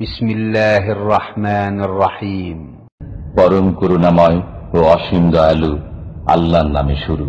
বিসমিল্লাহির রহমানির রহিম পরম করুণাময় ও অসীম দয়ালু আল্লাহর নামে শুরু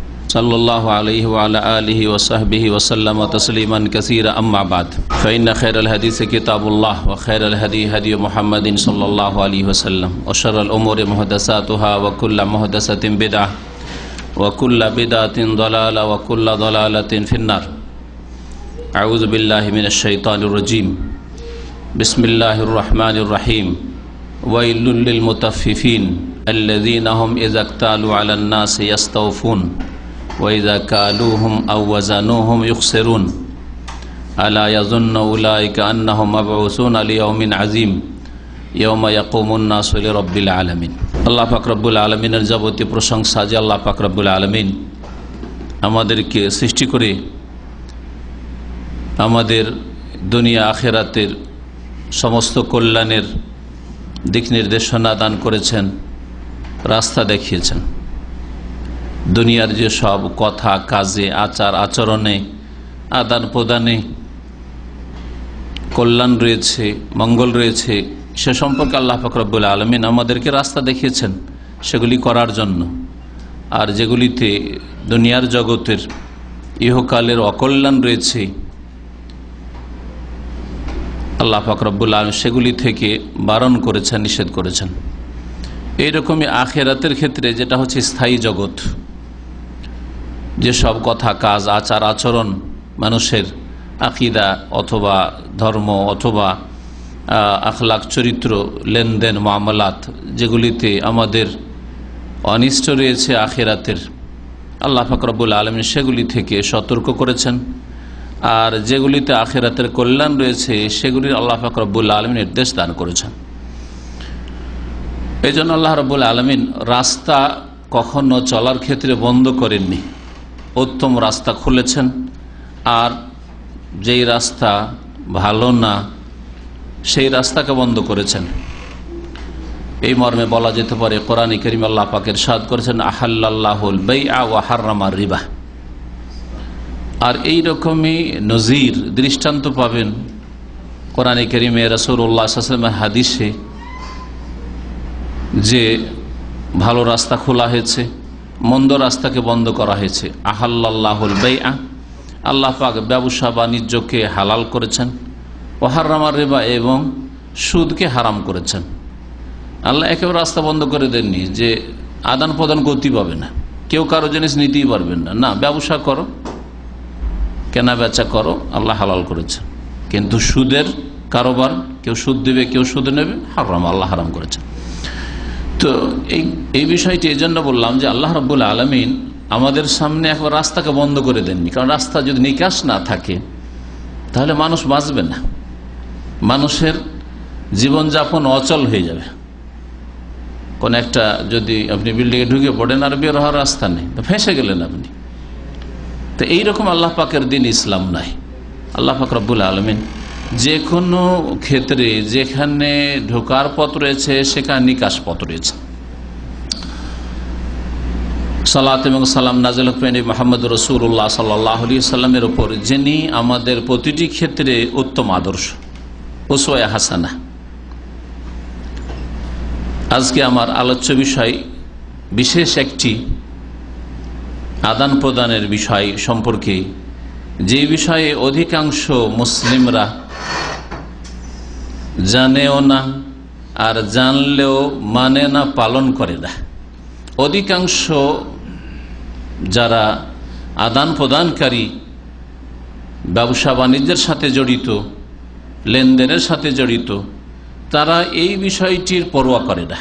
صلى الله عليه وعلى آله وصحبه وسلم وتسليما كثيرا أما بعد فإن خير الحديث كتاب الله وخير الهدي هدي محمد صلى الله عليه وسلم وشر الأمور محدثاتها وكل محدثة بدعة وكل بدعة ضلالة وكل ضلالة في النار أعوذ بالله من الشيطان الرجيم بسم الله الرحمن الرحيم ويل للمتففين الذين هم إذا اكتالوا على الناس يستوفون কালুহম আলী আজিম সৈল আলমিন আল্লাহ ফাকরবুল আলমিনের যাবতীয় প্রশংসা যে আল্লাহ ফাকরবুল আলমিন আমাদেরকে সৃষ্টি করে আমাদের দুনিয়া আখেরাতের সমস্ত কল্যাণের দিক নির্দেশনা দান করেছেন রাস্তা দেখিয়েছেন দুনিয়ার যে সব কথা কাজে আচার আচরণে আদান প্রদানে কল্যাণ রয়েছে মঙ্গল রয়েছে সে সম্পর্কে আল্লাহ ফকরবুল আলমিন আমাদেরকে রাস্তা দেখিয়েছেন সেগুলি করার জন্য আর যেগুলিতে দুনিয়ার জগতের ইহকালের অকল্যাণ রয়েছে আল্লাহ ফকরবুল আলম সেগুলি থেকে বারণ করেছেন নিষেধ করেছেন এইরকমই আখেরাতের ক্ষেত্রে যেটা হচ্ছে স্থায়ী জগৎ যেসব কথা কাজ আচার আচরণ মানুষের আকিদা অথবা ধর্ম অথবা আখলাখ চরিত্র লেনদেন মামলাত যেগুলিতে আমাদের অনিষ্ট রয়েছে আখেরাতের আল্লাহ ফাকরাবুল আলম সেগুলি থেকে সতর্ক করেছেন আর যেগুলিতে আখেরাতের কল্যাণ রয়েছে সেগুলির আল্লাহ ফাকরাবুল আলম নির্দেশ দান করেছেন এই জন্য আল্লাহ রবুল আলমিন রাস্তা কখনো চলার ক্ষেত্রে বন্ধ করেননি উত্তম রাস্তা খুলেছেন আর যেই রাস্তা ভালো না সেই রাস্তাকে বন্ধ করেছেন এই মর্মে বলা যেতে পারে কোরআন করিম আল্লাহ পাকের সাদ করেছেন আহাল্লাহুল বই আহার রিবা আর এই রকমই নজির দৃষ্টান্ত পাবেন কোরআন করিমে রসুল্লাহামের হাদিসে যে ভালো রাস্তা খোলা হয়েছে মন্দ রাস্তাকে বন্ধ করা হয়েছে আহাল্লাহুল বেআ আল্লাহ পাক ব্যবসা বাণিজ্যকে হালাল করেছেন ওহারামার রেবা এবং সুদকে হারাম করেছেন আল্লাহ একেবারে রাস্তা বন্ধ করে দেননি যে আদান প্রদান গতি পাবে না কেউ কারো জিনিস নিতেই পারবেন না না ব্যবসা করো কেনা বেচা করো আল্লাহ হালাল করেছেন কিন্তু সুদের কারোবার কেউ সুদ দেবে কেউ সুদ নেবে হারাম আল্লাহ হারাম করেছেন তো এই এই বিষয়টি এই জন্য বললাম যে আল্লাহ রব্বুল আলমিন আমাদের সামনে একবার রাস্তাকে বন্ধ করে দেননি কারণ রাস্তা যদি নিকাশ না থাকে তাহলে মানুষ বাঁচবে না মানুষের জীবনযাপন অচল হয়ে যাবে কোন একটা যদি আপনি বিল্ডিংয়ে ঢুকে পড়েন আর বের হওয়ার রাস্তা নেই তো ফেঁসে গেলেন আপনি তো এইরকম আল্লাহ পাকের দিন ইসলাম নাই আল্লাহ পাক রব্বুল আলমিন যে কোনো ক্ষেত্রে যেখানে ঢোকার পথ রয়েছে সেখানে নিকাশ পথ রয়েছে সালাত এবং সালাম নাজল হুকমেন মোহাম্মদ রসুল্লাহ সাল্লাহ সাল্লামের ওপর যিনি আমাদের প্রতিটি ক্ষেত্রে উত্তম আদর্শ ওসোয়া হাসানা আজকে আমার আলোচ্য বিষয় বিশেষ একটি আদান প্রদানের বিষয় সম্পর্কে যে বিষয়ে অধিকাংশ মুসলিমরা জানেও না আর জানলেও মানে না পালন করে না অধিকাংশ যারা আদান প্রদানকারী ব্যবসা বাণিজ্যের সাথে জড়িত লেনদেনের সাথে জড়িত তারা এই বিষয়টির পরোয়া করে না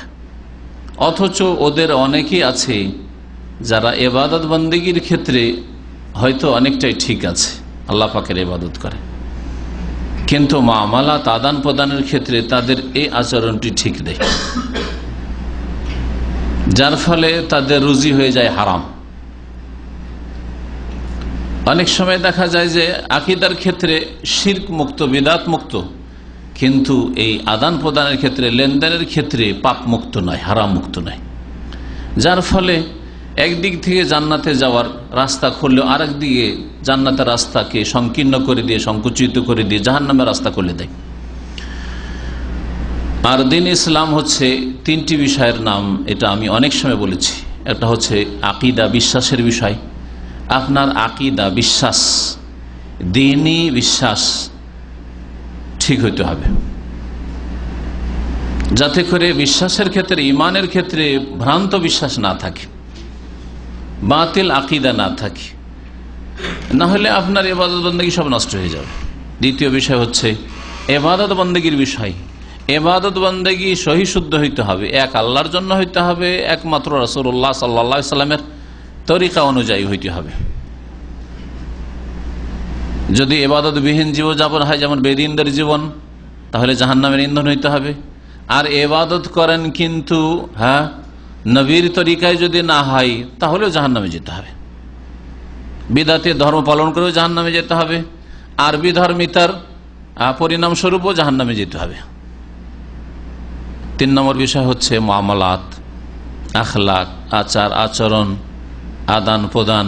অথচ ওদের অনেকেই আছে যারা এবাদত বন্দীগীর ক্ষেত্রে হয়তো অনেকটাই ঠিক আছে আল্লাহ পাকের ইবাদত করে কিন্তু মামালা আদান প্রদানের ক্ষেত্রে তাদের এই আচরণটি ঠিক নেই যার ফলে তাদের রুজি হয়ে যায় হারাম অনেক সময় দেখা যায় যে আকিদার ক্ষেত্রে শির্ক মুক্ত বিদাত মুক্ত কিন্তু এই আদান প্রদানের ক্ষেত্রে লেনদেনের ক্ষেত্রে পাপ মুক্ত নয় হারাম মুক্ত নয় যার ফলে একদিক থেকে জান্নাতে যাওয়ার রাস্তা খুললেও আরেক দিকে জান্নাতের রাস্তাকে সংকীর্ণ করে দিয়ে সংকুচিত করে দিয়ে জাহান নামের রাস্তা খুলে দেয় আর দিন ইসলাম হচ্ছে তিনটি বিষয়ের নাম এটা আমি অনেক সময় বলেছি একটা হচ্ছে আকিদা বিশ্বাসের বিষয় আপনার আকিদা বিশ্বাস দিনই বিশ্বাস ঠিক হইতে হবে যাতে করে বিশ্বাসের ক্ষেত্রে ইমানের ক্ষেত্রে ভ্রান্ত বিশ্বাস না থাকে বাতিল আকিদা না থাকে না হলে আপনার এবাদত বন্দী সব নষ্ট হয়ে যাবে দ্বিতীয় বিষয় হচ্ছে এবাদত বন্দীগীর বিষয় এবাদত বন্দেগি সহি শুদ্ধ হইতে হবে এক আল্লাহর জন্য হইতে হবে একমাত্র রসুল্লাহ সাল্লা সাল্লামের তরিকা অনুযায়ী হইতে হবে যদি এবাদতবিহীন যাপন হয় যেমন বেদিনদের জীবন তাহলে জাহান্নামের ইন্ধন হইতে হবে আর এবাদত করেন কিন্তু হ্যাঁ নবীর তরিকায় যদি না হয় তাহলেও জাহান নামে যেতে হবে বিদাতে ধর্ম পালন করেও জাহান নামে যেতে হবে আরবি ধর্মিতার পরিণাম স্বরূপও জাহান নামে যেতে হবে তিন নম্বর বিষয় হচ্ছে মামলাত আখলাক আচার আচরণ আদান প্রদান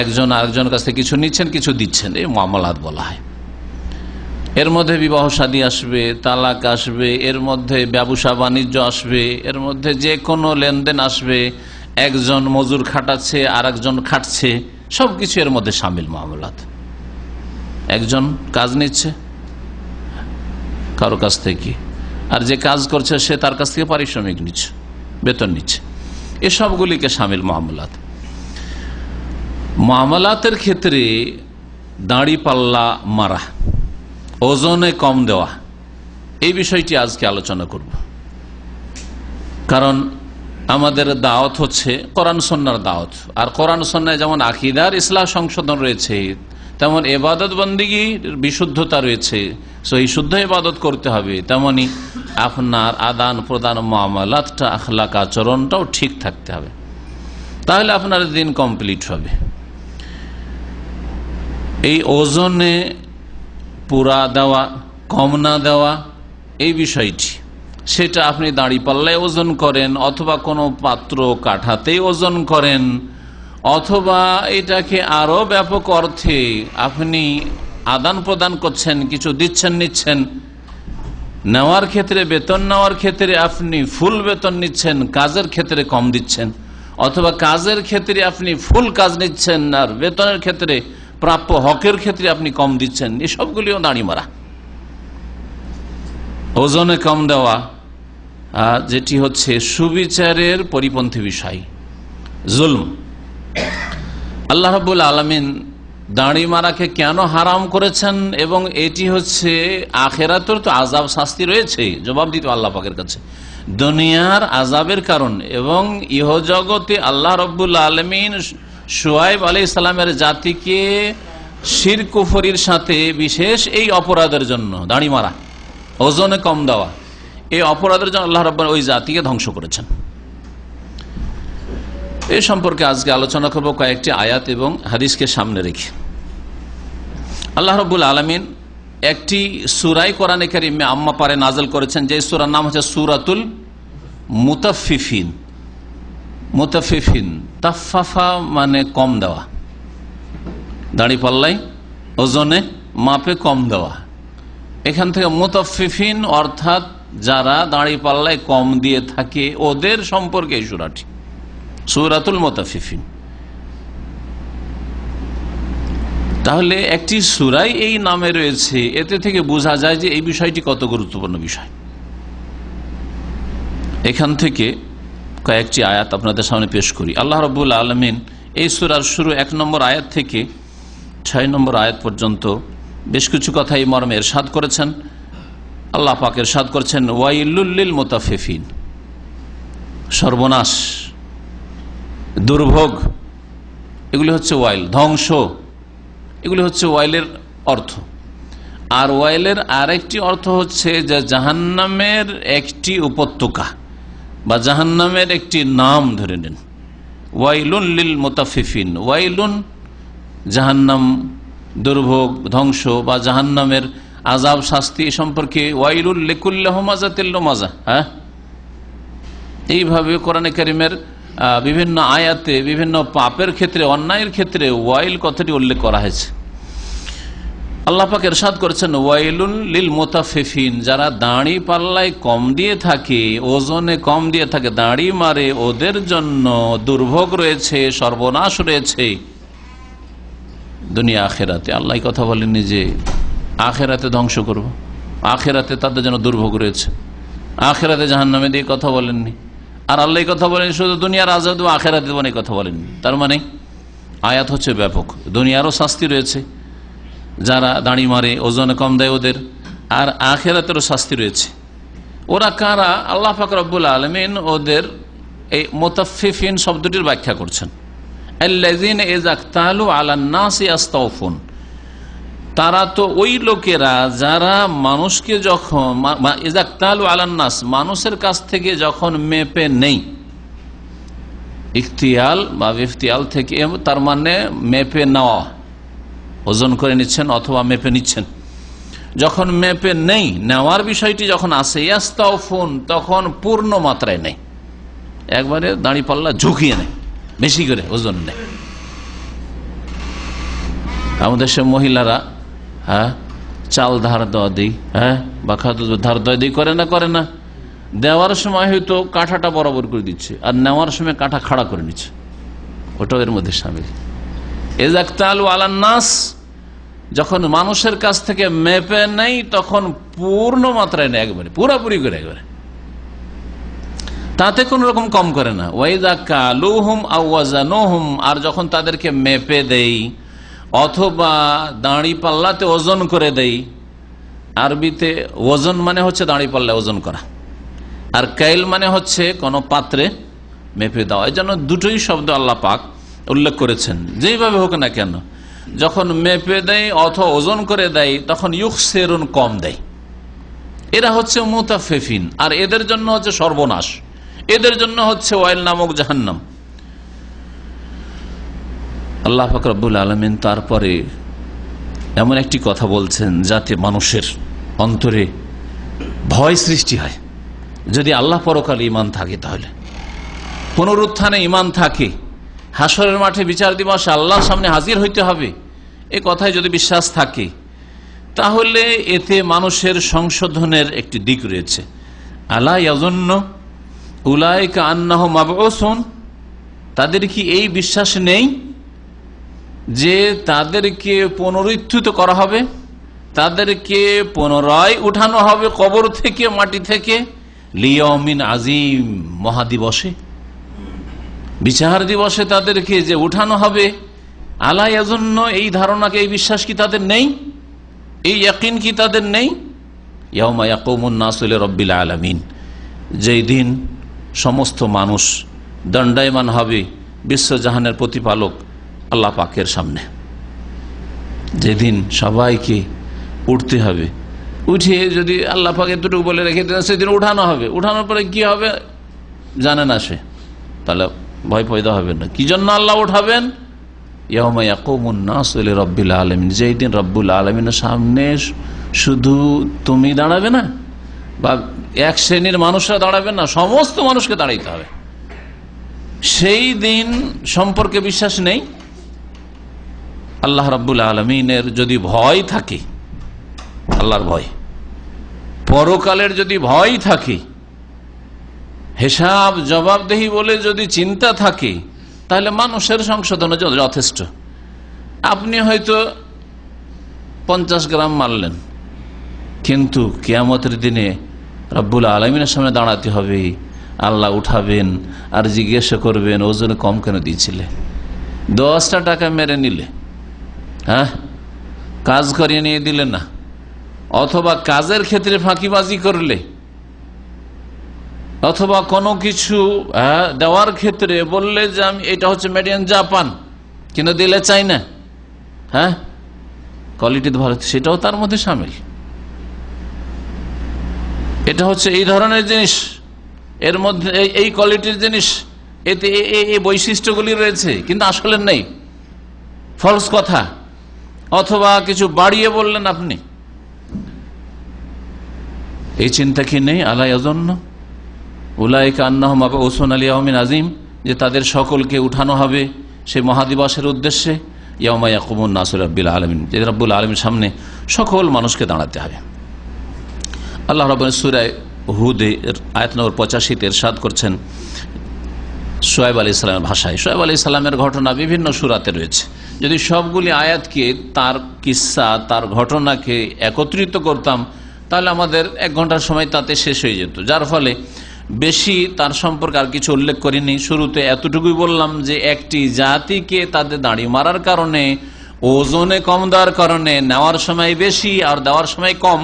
একজন আরেকজনের কাছ থেকে কিছু নিচ্ছেন কিছু দিচ্ছেন এই মামলাত বলা হয় এর মধ্যে বিবাহ সাদী আসবে তালাক আসবে এর মধ্যে ব্যবসা বাণিজ্য আসবে এর মধ্যে যে কোনো লেনদেন আসবে একজন মজুর খাটাচ্ছে আর একজন খাটছে সব কিছু এর মধ্যে সামিল মামলাত একজন কাজ নিচ্ছে কারো কাছ থেকে আর যে কাজ করছে সে তার কাছ থেকে পারিশ্রমিক নিচ্ছে বেতন নিচ্ছে এসবগুলিকে সামিল মামলাত মামলাতের ক্ষেত্রে দাঁড়ি পাল্লা মারা ওজনে কম দেওয়া এই বিষয়টি আজকে আলোচনা করব কারণ আমাদের দাওয়াত হচ্ছে কোরআন সন্ন্যার দাওয়াত আর কোরআন সন্ন্যায় যেমন আকিদার ইসলাম সংশোধন রয়েছে তেমন এবাদত বন্দিগি বিশুদ্ধতা রয়েছে সেই শুদ্ধ ইবাদত করতে হবে তেমনই আপনার আদান প্রদান মামলাতটা আখলাক আচরণটাও ঠিক থাকতে হবে তাহলে আপনার দিন কমপ্লিট হবে এই ওজনে পুরা দেওয়া কম না দেওয়া এই বিষয়টি সেটা আপনি দাঁড়িপাল্লায় ওজন করেন অথবা কোনো পাত্র কাঠাতেই ওজন করেন অথবা এটাকে আরও ব্যাপক অর্থে আপনি আদান প্রদান করছেন কিছু দিচ্ছেন নিচ্ছেন নেওয়ার ক্ষেত্রে বেতন নেওয়ার ক্ষেত্রে আপনি ফুল বেতন নিচ্ছেন কাজের ক্ষেত্রে কম দিচ্ছেন অথবা কাজের ক্ষেত্রে আপনি ফুল কাজ নিচ্ছেন আর বেতনের ক্ষেত্রে প্রাপ্য হকের ক্ষেত্রে আপনি কম দিচ্ছেন এসবগুলিও দাঁড়ি মারা ওজনে কম দেওয়া যেটি হচ্ছে সুবিচারের পরিপন্থী বিষয় জুলম আল্লাহ রবুল আলমিন দাঁড়ি মারাকে কেন হারাম করেছেন এবং এটি হচ্ছে আখেরাতর তো আজাব শাস্তি রয়েছে জবাব দিত আল্লাহ পাকের কাছে দুনিয়ার আজাবের কারণ এবং ইহজগতে আল্লাহ রব্বুল আলমিন সোয়াইব আলি ইসলামের জাতিকে শির কুফরির সাথে বিশেষ এই অপরাধের জন্য দাঁড়ি মারা ওজনে কম দেওয়া এই অপরাধের জন্য আল্লাহ রব্বান ওই জাতিকে ধ্বংস করেছেন এ সম্পর্কে আজকে আলোচনা করব কয়েকটি আয়াত এবং হাদিসকে সামনে রেখে আল্লাহ রবুল আলমিন একটি সুরাই কোরআনে কারিমে আম্মা পারে নাজল করেছেন যে সুরার নাম হচ্ছে সুরাতুল মুতাফিফিন মোতাফিফিন তাফাফা মানে কম দেওয়া দাঁড়ি পাল্লাই ওজনে মাপে কম দেওয়া এখান থেকে মোতাফিফিন অর্থাৎ যারা দাঁড়ি পাল্লায় কম দিয়ে থাকে ওদের সম্পর্কে এই সুরাটি সুরাতুল মোতাফিফিন তাহলে একটি সুরাই এই নামে রয়েছে এতে থেকে বোঝা যায় যে এই বিষয়টি কত গুরুত্বপূর্ণ বিষয় এখান থেকে কয়েকটি আয়াত আপনাদের সামনে পেশ করি আল্লাহ রবুল আলমিন এই সুরার শুরু এক নম্বর আয়াত থেকে ছয় নম্বর আয়াত পর্যন্ত বেশ কিছু কথা এই মর্মে এরশাদ করেছেন আল্লাহ পাক এরশাদ করেছেন ওয়াইলুল্লিল মোতাফেফিন সর্বনাশ দুর্ভোগ এগুলি হচ্ছে ওয়াইল ধ্বংস এগুলি হচ্ছে ওয়াইলের অর্থ আর ওয়াইলের আরেকটি অর্থ হচ্ছে যে জাহান্নামের একটি উপত্যকা বা জাহান্নামের একটি নাম ধরে নিন ওয়াইলুন লিল মোতাফিফিন ওয়াইলুন জাহান্নাম দুর্ভোগ ধ্বংস বা জাহান্নামের আজাব শাস্তি সম্পর্কে ওয়াইলুল লিকুল্লাহমাজা মাজা হ্যাঁ এইভাবে কোরআনে করিমের বিভিন্ন আয়াতে বিভিন্ন পাপের ক্ষেত্রে অন্যায়ের ক্ষেত্রে ওয়াইল কথাটি উল্লেখ করা হয়েছে এর এরশাদ করেছেন ওয়াইলুল লিল মোতাফিফিন যারা দাঁড়ি পাল্লায় কম দিয়ে থাকে ওজনে কম দিয়ে থাকে দাঁড়ি মারে ওদের জন্য দুর্ভোগ রয়েছে সর্বনাশ রয়েছে দুনিয়া আখেরাতে আল্লাহ কথা বলেননি যে আখেরাতে ধ্বংস করব আখেরাতে তাদের জন্য দুর্ভোগ রয়েছে আখেরাতে জাহান্নামে দিয়ে কথা বলেননি আর আল্লাহ কথা বলেন শুধু দুনিয়ার আজাদ আখেরাতে অনেক কথা বলেননি তার মানে আয়াত হচ্ছে ব্যাপক দুনিয়ারও শাস্তি রয়েছে যারা দাঁড়ি মারে ওজন কম দেয় ওদের আর আখেরাতেরও শাস্তি রয়েছে ওরা কারা আল্লাহ ফাকরাবুল আলমিন ওদের এই মোতাফিফিন শব্দটির ব্যাখ্যা করছেন তারা তো ওই লোকেরা যারা মানুষকে যখন আলান্নাস মানুষের কাছ থেকে যখন মেপে নেই ইফতিয়াল বা ইফতিয়াল থেকে তার মানে মেপে নেওয়া ওজন করে নিচ্ছেন অথবা মেপে নিচ্ছেন যখন মেপে নেই নেওয়ার বিষয়টি যখন আসে ইয়াস্তাও ফোন তখন পূর্ণ মাত্রায় নেই একবারে দাঁড়ি পাল্লা ঝুঁকিয়ে নেয় বেশি করে ওজন নেয় আমাদের সে মহিলারা হ্যাঁ চাল ধার দেওয়া দিই হ্যাঁ বা খাদ্য ধার দেওয়া দিই করে না করে না দেওয়ার সময় হয়তো কাঁঠাটা বরাবর করে দিচ্ছে আর নেওয়ার সময় কাঁঠা খাড়া করে নিচ্ছে ওটা এর মধ্যে সামিল এজাকতালু আলান্নাস যখন মানুষের কাছ থেকে মেপে নেই তখন পূর্ণ মাত্রায় নেয় একবারে পুরাপুরি করে একবারে তাতে কোন রকম কম করে না ওয়াইদা কালুহুম আওয়াজানুহুম আর যখন তাদেরকে মেপে দেই অথবা দাঁড়ি পাল্লাতে ওজন করে দেই আরবিতে ওজন মানে হচ্ছে দাঁড়ি পাল্লা ওজন করা আর কাইল মানে হচ্ছে কোনো পাত্রে মেপে দেওয়া এই জন্য দুটোই শব্দ আল্লাহ পাক উল্লেখ করেছেন যেইভাবে হোক না কেন যখন মেপে দেয় অথবা ওজন করে দেয় তখন ইউক সেরুন কম দেয় এরা হচ্ছে মুতাফেফিন আর এদের জন্য হচ্ছে সর্বনাশ এদের জন্য হচ্ছে ওয়াইল নামক জাহান্নাম আল্লাহ ফকরাবুল আলমিন তারপরে এমন একটি কথা বলছেন যাতে মানুষের অন্তরে ভয় সৃষ্টি হয় যদি আল্লাহ পরকাল ইমান থাকে তাহলে পুনরুত্থানে ইমান থাকে হাসরের মাঠে বিচার দিবস আল্লাহর সামনে হাজির হইতে হবে এ কথায় যদি বিশ্বাস থাকে তাহলে এতে মানুষের সংশোধনের একটি দিক রয়েছে আল্লাহ তাদের কি এই বিশ্বাস নেই যে তাদেরকে পুনরুত্থিত করা হবে তাদেরকে পুনরায় উঠানো হবে কবর থেকে মাটি থেকে লিয়মিন আজিম মহাদিবসে বিচার দিবসে তাদেরকে যে উঠানো হবে আলাই এজন্য এই ধারণাকে এই বিশ্বাস কি তাদের নেই এই ইয়াকিন কি তাদের নেই আলামিন ইয়াকুমুন্নাসুল যেই দিন সমস্ত মানুষ দণ্ডায়মান হবে বিশ্বজাহানের প্রতিপালক আল্লাহ পাকের সামনে যেদিন সবাইকে উঠতে হবে উঠে যদি আল্লাহ পাকে দুটো বলে রেখে দেন সেদিন উঠানো হবে উঠানোর পরে কি হবে জানে না সে তাহলে ভয় পয়দা হবে না কি জন্য আল্লাহ উঠাবেন রব্বুল আলমিন যেই দিন রব্বুল আলমিনের সামনে শুধু তুমি দাঁড়াবে না বা এক শ্রেণীর মানুষরা দাঁড়াবে না সমস্ত মানুষকে দাঁড়াইতে হবে সেই দিন সম্পর্কে বিশ্বাস নেই আল্লাহ রব্বুল আলমিনের যদি ভয় থাকে আল্লাহর ভয় পরকালের যদি ভয় থাকে হেসাব জবাবদেহি বলে যদি চিন্তা থাকে তাহলে মানুষের সংশোধন যথেষ্ট আপনি হয়তো পঞ্চাশ গ্রাম মারলেন কিন্তু কেয়ামতের দিনে রব্বুল আলমিনের সামনে দাঁড়াতে হবে আল্লাহ উঠাবেন আর জিজ্ঞাসা করবেন ওজন কম কেন দিয়েছিলে দশটা টাকা মেরে নিলে হ্যাঁ কাজ করিয়ে নিয়ে দিলে না অথবা কাজের ক্ষেত্রে ফাঁকিবাজি করলে অথবা কোনো কিছু হ্যাঁ, দেওয়ার ক্ষেত্রে বললে যে আমি এটা হচ্ছে মেড ইন জাপান কিন্তু দিলে চাই না হ্যাঁ কোয়ালিটি ভালো সেটাও তার মধ্যে সামিল এটা হচ্ছে এই ধরনের জিনিস এর মধ্যে এই কোয়ালিটির জিনিস এতে এই বৈশিষ্ট্যগুলি রয়েছে কিন্তু আসলে নেই ফলস কথা অথবা কিছু বাড়িয়ে বললেন আপনি এই চিন্তা কি নেই আলাই জন্য উলায়কা আন্নাহম আবা আলী আহমিন আজিম যে তাদের সকলকে উঠানো হবে সেই মহাদিবাসের উদ্দেশ্যে ইয়ামা ইয়াকুমুন নাসুর আব্বুল আলমিন যে রব্বুল আলমীর সামনে সকল মানুষকে দাঁড়াতে হবে আল্লাহ রব সুরায় হুদে আয়ত নম্বর পঁচাশিতে এরশাদ করছেন সোয়েব আলী ইসলামের ভাষায় সোয়েব আলী ইসলামের ঘটনা বিভিন্ন সুরাতে রয়েছে যদি সবগুলি আয়াতকে তার কিসা তার ঘটনাকে একত্রিত করতাম তাহলে আমাদের এক ঘন্টার সময় তাতে শেষ হয়ে যেত যার ফলে বেশি তার সম্পর্কে আর কিছু উল্লেখ করিনি শুরুতে এতটুকুই বললাম যে একটি জাতিকে তাদের দাঁড়ি মারার কারণে ওজনে কম দেওয়ার কারণে নেওয়ার সময় বেশি আর দেওয়ার সময় কম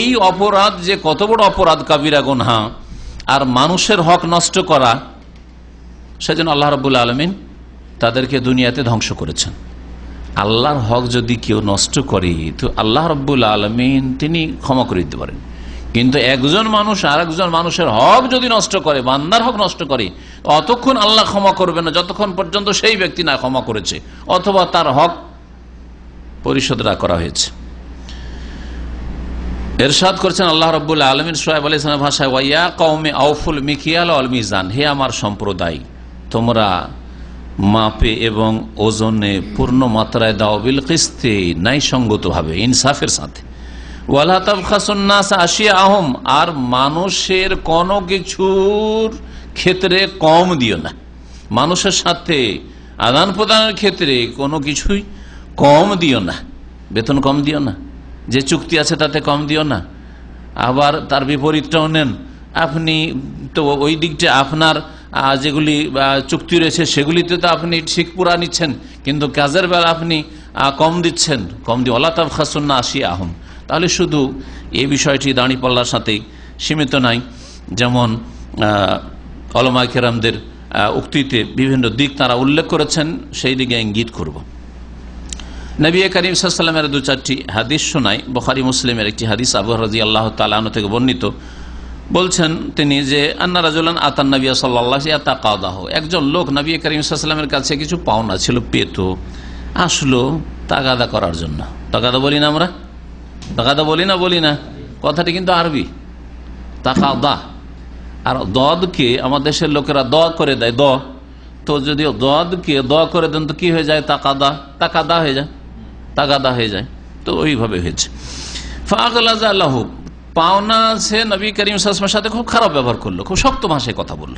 এই অপরাধ যে কত বড় অপরাধ কাবিরা গুনহা আর মানুষের হক নষ্ট করা সেজন্য আল্লাহ রবুল আলমিন তাদেরকে দুনিয়াতে ধ্বংস করেছেন আল্লাহর হক যদি কেউ নষ্ট করে তো আল্লাহ রব্বুল আলমিন তিনি ক্ষমা করে দিতে পারেন কিন্তু একজন মানুষ আর একজন মানুষের হক যদি নষ্ট করে বান্দার হক নষ্ট করে অতক্ষণ আল্লাহ ক্ষমা করবে না যতক্ষণ পর্যন্ত সেই ব্যক্তি না ক্ষমা করেছে অথবা তার হক পরিশোধ না করা হয়েছে এরশাদ করছেন আল্লাহ রবুল্লা আলমিন সোহেব আলী ইসলাম ভাষায় ওয়াইয়া কৌমে আউফুল মিকিয়াল আল মিজান হে আমার সম্প্রদায় তোমরা মাপে এবং ওজনে পূর্ণ মাত্রায় দাও বিল কিস্তি ন্যায়সঙ্গতভাবে ইনসাফের সাথে আর মানুষের কোনো কিছুর ক্ষেত্রে কম দিও না মানুষের সাথে আদান প্রদানের ক্ষেত্রে কোনো কিছুই কম দিও না বেতন কম দিও না যে চুক্তি আছে তাতে কম দিও না আবার তার বিপরীতটাও নেন আপনি তো ওই দিকটা আপনার যেগুলি চুক্তি রয়েছে সেগুলিতে তো আপনি ঠিক পুরা নিচ্ছেন কিন্তু কাজের বেলা আপনি কম দিচ্ছেন কম দিয়ে অলাতাব খাসুন্না আসি আহম তাহলে শুধু এই বিষয়টি দাঁড়িপাল্লার সাথেই সীমিত নাই যেমন অলমা কেরামদের উক্তিতে বিভিন্ন দিক তারা উল্লেখ করেছেন সেই দিকে ইঙ্গিত করব নবী করিম সাল্লামের দু চারটি হাদিস শোনাই বখারি মুসলিমের একটি হাদিস আবু রাজি আল্লাহ তালন থেকে বর্ণিত বলছেন তিনি যে আন্না রাজুলান আতান নবিয়া সাল্লা তা কাদাহ একজন লোক নবী করিম সাল্লামের কাছে কিছু পাওনা ছিল পেত আসলো তাগাদা করার জন্য তাগাদা বলি না আমরা তাকাদা বলি না বলি না কথাটি কিন্তু আরবি দা আর দদকে আমাদের দেশের লোকেরা দ করে দেয় দ তো যদি দদকে দ করে দেন তো কি হয়ে যায় দা তাকাদা দা হয়ে যায় তাকা দা হয়ে যায় তো ওইভাবে হয়েছে ফাঁকলাহ পাওনা সে নবী করিম সাসমের সাথে খুব খারাপ ব্যবহার করলো খুব শক্ত ভাষায় কথা বলল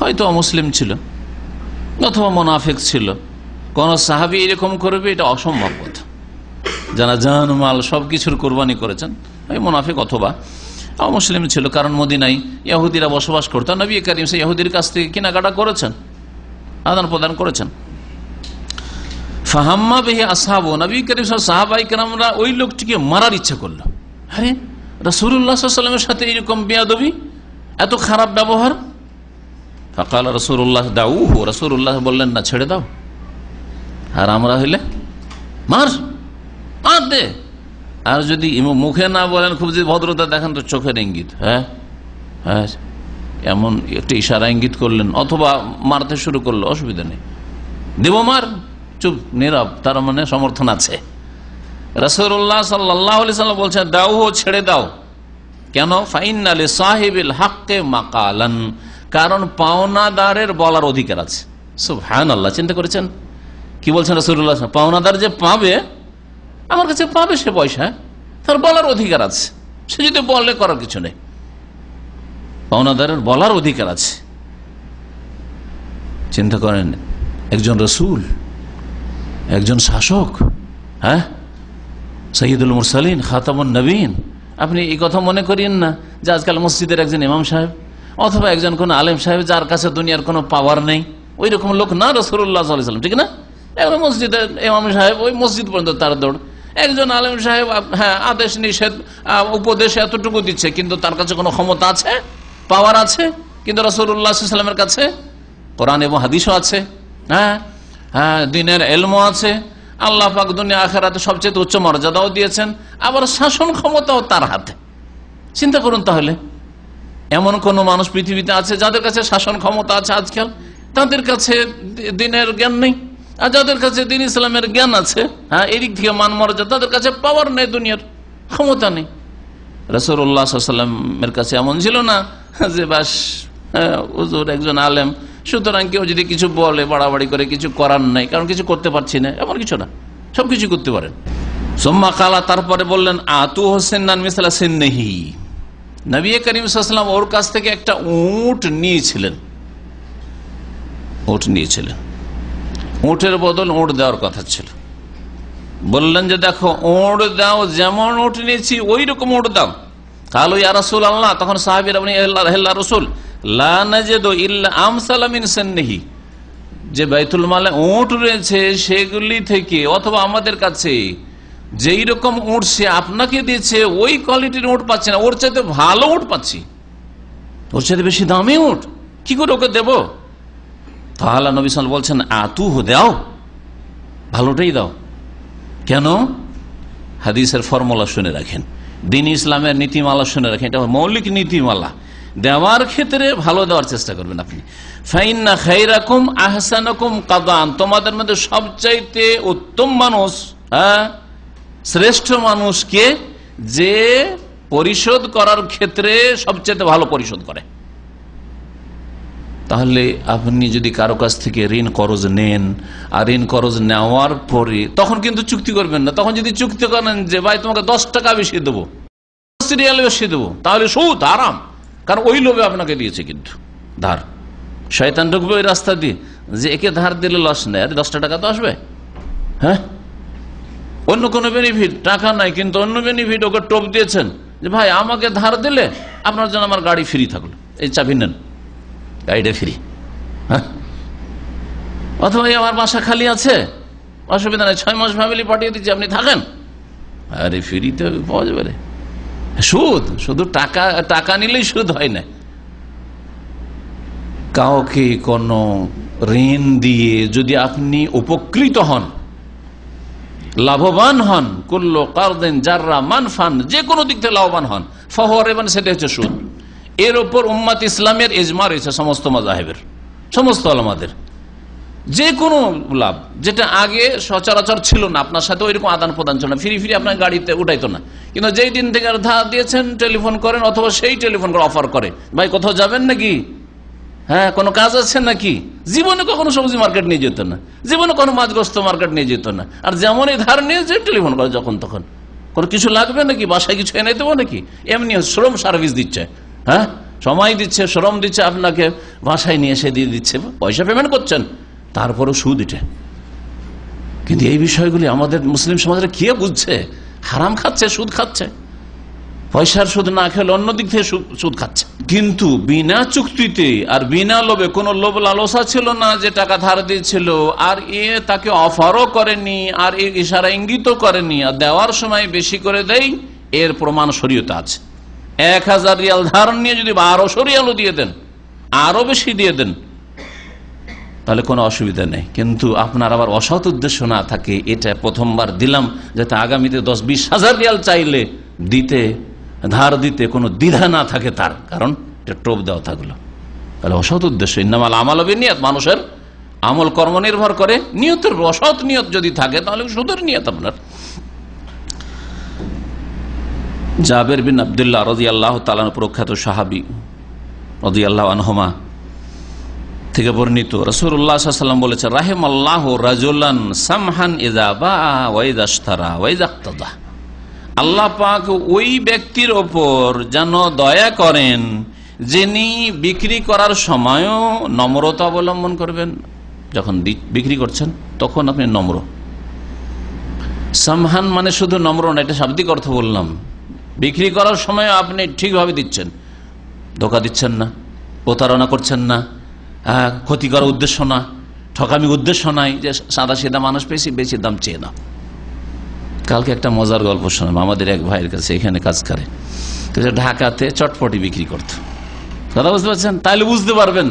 হয়তো মুসলিম ছিল অথবা মোনাফেক ছিল কোন সাহাবি এরকম করবে এটা অসম্ভব কথা যারা জান মাল সব কিছুর কোরবানি করেছেন ওই মোনাফিক অথবা মুসলিম ছিল কারণ মদিনাই ইয়াহুদিরা বসবাস করতো নবী করিম সে ইয়াহুদির কাছ থেকে কেনাকাটা করেছেন আদান প্রদান করেছেন ফাহাম্মা বেহি আসাহাব নবী করিম সাহাবাই কেরামরা ওই লোকটিকে মারার ইচ্ছা করলো আরে রসুল্লাহামের সাথে এইরকম বেয়াদবি এত খারাপ ব্যবহার ফাঁকাল রসুল্লাহ দাউ রসুল্লাহ বললেন না ছেড়ে দাও আর আমরা হইলে মার আর দে আর যদি মুখে না বলেন খুব যদি ভদ্রতা দেখেন তো চোখের ইঙ্গিত হ্যাঁ হ্যাঁ এমন একটা ইশারা ইঙ্গিত করলেন অথবা মারতে শুরু করলো অসুবিধা নেই দেব মার চুপ নীরব তার মানে সমর্থন আছে সাল্লাহ বলছেন দাও ছেড়ে দাও কেন ফাইনালে হাক্কে মাকালান কারণ পাওনাদারের বলার অধিকার আছে আল্লাহ চিন্তা করেছেন বলছেন পাওনাদার যে পাবে আমার কাছে পাবে সে পয়সা হ্যাঁ? তার বলার অধিকার আছে সে যদি বলে করার কিছু নেই পাওনাদারের বলার অধিকার আছে চিন্তা করেন একজন রসুল একজন শাসক হ্যাঁ সঈদুল মুরসালিন খাতামুন নবীন আপনি এই কথা মনে করিয়েন না যে আজকাল মসজিদের একজন ইমাম সাহেব অথবা একজন কোন আলেম সাহেব যার কাছে দুনিয়ার কোনো পাওয়ার নেই ওই রকম লোক না রসুল্লাহ সাল্লাম ঠিক না এখন মসজিদের ইমাম সাহেব ওই মসজিদ পর্যন্ত তার দৌড় একজন আলেম সাহেব হ্যাঁ আদেশ নিষেধ উপদেশ এতটুকু দিচ্ছে কিন্তু তার কাছে কোনো ক্ষমতা আছে পাওয়ার আছে কিন্তু রসুল্লাহামের কাছে কোরআন এবং হাদিসও আছে হ্যাঁ হ্যাঁ দিনের এলমও আছে আল্লাহ পাক দুনিয়া আখেরাতে সবচেয়ে উচ্চ মর্যাদাও দিয়েছেন আবার শাসন ক্ষমতাও তার হাতে চিন্তা করুন তাহলে এমন কোন মানুষ পৃথিবীতে আছে যাদের কাছে শাসন ক্ষমতা আছে আজকাল তাদের কাছে দিনের জ্ঞান নেই আর যাদের কাছে দিন ইসলামের জ্ঞান আছে হ্যাঁ এদিক থেকে মান মর্যাদা তাদের কাছে পাওয়ার নেই দুনিয়ার ক্ষমতা নেই রসরুল্লাহামের কাছে এমন ছিল না যে বাস হ্যাঁ একজন আলেম সুতরাং কেউ যদি কিছু বলে বাড়াবাড়ি করে কিছু করার নাই কারণ কিছু করতে পারছি না এমন কিছু না সব কিছু করতে পারেন সোম্মা কালা তারপরে বললেন আতু হোসেন নান মিসালা সেন্নেহি নবী করিম সাল্লাম ওর কাছ থেকে একটা উঁট নিয়েছিলেন উঁট নিয়েছিলেন উঁটের বদল উঁট দেওয়ার কথা ছিল বললেন যে দেখো ওঁট দাও যেমন ওঁট নিয়েছি ওই রকম ওঁট দাও কালো ইয়া রসুল আল্লাহ তখন সাহাবির আপনি হেল্লা রসুল লাহি যে বাইতুল মালে উঁট রয়েছে সেগুলি থেকে অথবা আমাদের কাছে যেই রকম উঁট সে আপনাকে দিয়েছে ওই কোয়ালিটির উঁট পাচ্ছে না ওর চাইতে ভালো উঁট পাচ্ছি ওর চাইতে বেশি দামি উঁট কি করে ওকে দেবো ফাহালা নবী সাল বলছেন আতু দাও ভালোটাই দাও কেন হাদিসের ফর্মুলা শুনে রাখেন দিন ইসলামের নীতিমালা শুনে রাখেন এটা মৌলিক নীতিমালা দেওয়ার ক্ষেত্রে ভালো দেওয়ার চেষ্টা করবেন আপনি আহসানকুম তোমাদের মধ্যে সবচাইতে উত্তম মানুষ হ্যাঁ শ্রেষ্ঠ মানুষকে যে পরিশোধ করার ক্ষেত্রে সবচাইতে ভালো পরিশোধ করে তাহলে আপনি যদি কারো কাছ থেকে ঋণ করজ নেন আর ঋণ করজ নেওয়ার পরে তখন কিন্তু চুক্তি করবেন না তখন যদি চুক্তি করেন যে ভাই তোমাকে দশ টাকা বেশি দেবো বেশি দেবো তাহলে সৌ আরাম কারণ ওই লোভে আপনাকে দিয়েছে কিন্তু ধার শয়তান ঢুকবে ওই রাস্তা দিয়ে যে একে ধার দিলে লস নেয় আরে দশটা টাকা তো আসবে হ্যাঁ অন্য কোনো বেনিফিট টাকা নাই কিন্তু অন্য বেনিফিট ওকে টোপ দিয়েছেন যে ভাই আমাকে ধার দিলে আপনার জন্য আমার গাড়ি ফ্রি থাকলো এই চাবি নেন গাড়িটা ফ্রি হ্যাঁ? অথবা আমার বাসা খালি আছে অসুবিধা নেই ছয় মাস ফ্যামিলি পাঠিয়ে দিচ্ছি আপনি থাকেন আরে ফ্রিতে পাওয়া যাবে রে সুদ শুধু টাকা টাকা নিলেই সুদ হয় না কাউকে কোনো ঋণ দিয়ে যদি আপনি উপকৃত হন লাভবান হন কুল্ল যার মান ফান যে কোনো দিক থেকে লাভবান হন ফহর এবং সেটা হচ্ছে সুদ এর ওপর উম্মাত ইসলামের এজমা রয়েছে সমস্ত মাজাহেবের সমস্ত আলমাদের যে কোনো লাভ যেটা আগে সচরাচর ছিল না আপনার সাথে ওইরকম আদান প্রদান ছিল না ফিরি ফিরি আপনার গাড়িতে উঠাইতো না কিন্তু যেই দিন থেকে ধার দিয়েছেন টেলিফোন করেন অথবা সেই টেলিফোন করে অফার করে ভাই কোথাও যাবেন নাকি হ্যাঁ কোনো কাজ আছে নাকি জীবনে কখনো সবজি মার্কেট নিয়ে যেত না জীবনে কোনো মাছগ্রস্ত মার্কেট নিয়ে যেত না আর যেমনই ধার নিয়ে যে টেলিফোন করে যখন তখন কোনো কিছু লাগবে নাকি বাসায় কিছু এনে দেবো নাকি এমনি শ্রম সার্ভিস দিচ্ছে হ্যাঁ সময় দিচ্ছে শ্রম দিচ্ছে আপনাকে বাসায় নিয়ে এসে দিয়ে দিচ্ছে পয়সা পেমেন্ট করছেন তারপরও সুদ এটা কিন্তু এই বিষয়গুলি আমাদের মুসলিম সমাজের কে বুঝছে হারাম খাচ্ছে সুদ খাচ্ছে পয়সার সুদ না খেলে অন্যদিক থেকে সুদ খাচ্ছে কিন্তু বিনা চুক্তিতে আর বিনা লোভে কোনো লোভ লালসা ছিল না যে টাকা ধার দিয়েছিল আর এ তাকে অফারও করেনি আর এ ইশারা ইঙ্গিতও করেনি আর দেওয়ার সময় বেশি করে দেয় এর প্রমাণ শরীয়তা আছে এক হাজার রিয়াল ধার নিয়ে যদি বারোশো রিয়ালও দিয়ে দেন আরো বেশি দিয়ে দেন তাহলে কোনো অসুবিধা নেই কিন্তু আপনার আবার অসৎ উদ্দেশ্য না থাকে এটা প্রথমবার দিলাম যাতে আগামীতে দশ বিশ হাজার রিয়াল চাইলে দিতে ধার দিতে কোনো দ্বিধা না থাকে তার কারণ এটা টোপ দেওয়া থাকলো তাহলে অসৎ উদ্দেশ্য ইন্নামাল আমল হবে নিয়ত মানুষের আমল কর্ম নির্ভর করে নিয়তের অসৎ নিয়ত যদি থাকে তাহলে সুদের নিয়ত আপনার জাবের বিন আবদুল্লাহ রাজি আল্লাহ তালান প্রখ্যাত সাহাবি রাজি আল্লাহ আনহমা থেকে বর্ণিত রসুরাম বলেছে বলেছেন রাহেম আল্লাহ রাজুলান সামহান আল্লাহ পাক ওই ব্যক্তির ওপর যেন দয়া করেন যিনি বিক্রি করার সময়ও নম্রতা অবলম্বন করবেন যখন বিক্রি করছেন তখন আপনি নম্র সামহান মানে শুধু নম্র না এটা শাব্দিক অর্থ বললাম বিক্রি করার সময় আপনি ঠিকভাবে দিচ্ছেন ধোকা দিচ্ছেন না প্রতারণা করছেন না হ্যাঁ, ক্ষতি করার উদ্দেশ্য না ঠকামি উদ্দেশ্য নাই যে সাদা সিধা মানুষ পেয়েছি বেশি দাম চেয়ে না কালকে একটা মজার গল্প শোনাম আমাদের এক ভাইয়ের কাছে এখানে কাজ করে ঢাকাতে চটপটি বিক্রি করত কথা বুঝতে পারছেন তাহলে বুঝতে পারবেন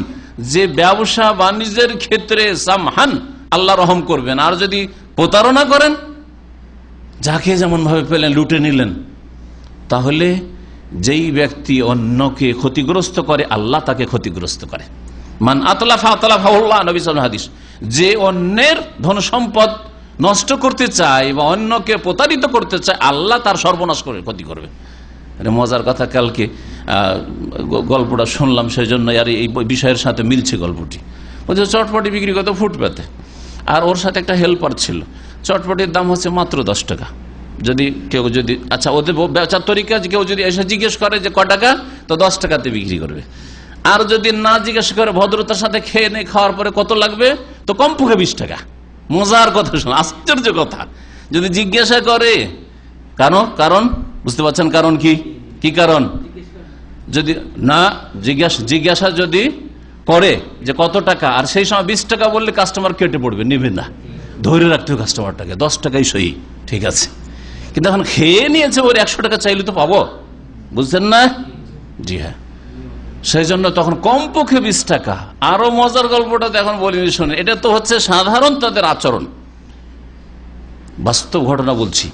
যে ব্যবসা বাণিজ্যের ক্ষেত্রে সামহান আল্লাহ রহম করবেন আর যদি প্রতারণা করেন যাকে যেমন ভাবে পেলেন লুটে নিলেন তাহলে যেই ব্যক্তি অন্যকে ক্ষতিগ্রস্ত করে আল্লাহ তাকে ক্ষতিগ্রস্ত করে মান আতলাফা হাদিস যে অন্যের ধন সম্পদ নষ্ট করতে চায় বা অন্যকে প্রতারিত করতে চায় আল্লাহ তার সর্বনাশ করে ক্ষতি করবে মজার কথা কালকে গল্পটা শুনলাম সেই জন্য আর এই বিষয়ের সাথে মিলছে গল্পটি বলছে চটপটি বিক্রি করতো ফুটপাতে আর ওর সাথে একটা হেল্পার ছিল চটপটির দাম হচ্ছে মাত্র দশ টাকা যদি কেউ যদি আচ্ছা ওদের ব্যবসার তরিকা কেউ যদি এসে জিজ্ঞেস করে যে ক টাকা তো দশ টাকাতে বিক্রি করবে আর যদি না জিজ্ঞেস করে ভদ্রতার সাথে খেয়ে নে খাওয়ার পরে কত লাগবে তো কম পুকে বিশ টাকা মজার কথা শোনো আশ্চর্য কথা যদি জিজ্ঞাসা করে কেন কারণ বুঝতে পারছেন কারণ কি কি কারণ যদি না জিজ্ঞাসা জিজ্ঞাসা যদি করে যে কত টাকা আর সেই সময় বিশ টাকা বললে কাস্টমার কেটে পড়বে নিবে না ধরে রাখতে হবে কাস্টমারটাকে দশ টাকাই সই ঠিক আছে কিন্তু এখন খেয়ে নিয়েছে ওর একশো টাকা চাইলে তো পাবো বুঝছেন না জি হ্যাঁ সেই জন্য তখন কমপক্ষে বিশ টাকা আরো মজার গল্পটা তো এখন বলিনি শোনেন এটা তো হচ্ছে সাধারণ তাদের আচরণ বাস্তব ঘটনা বলছি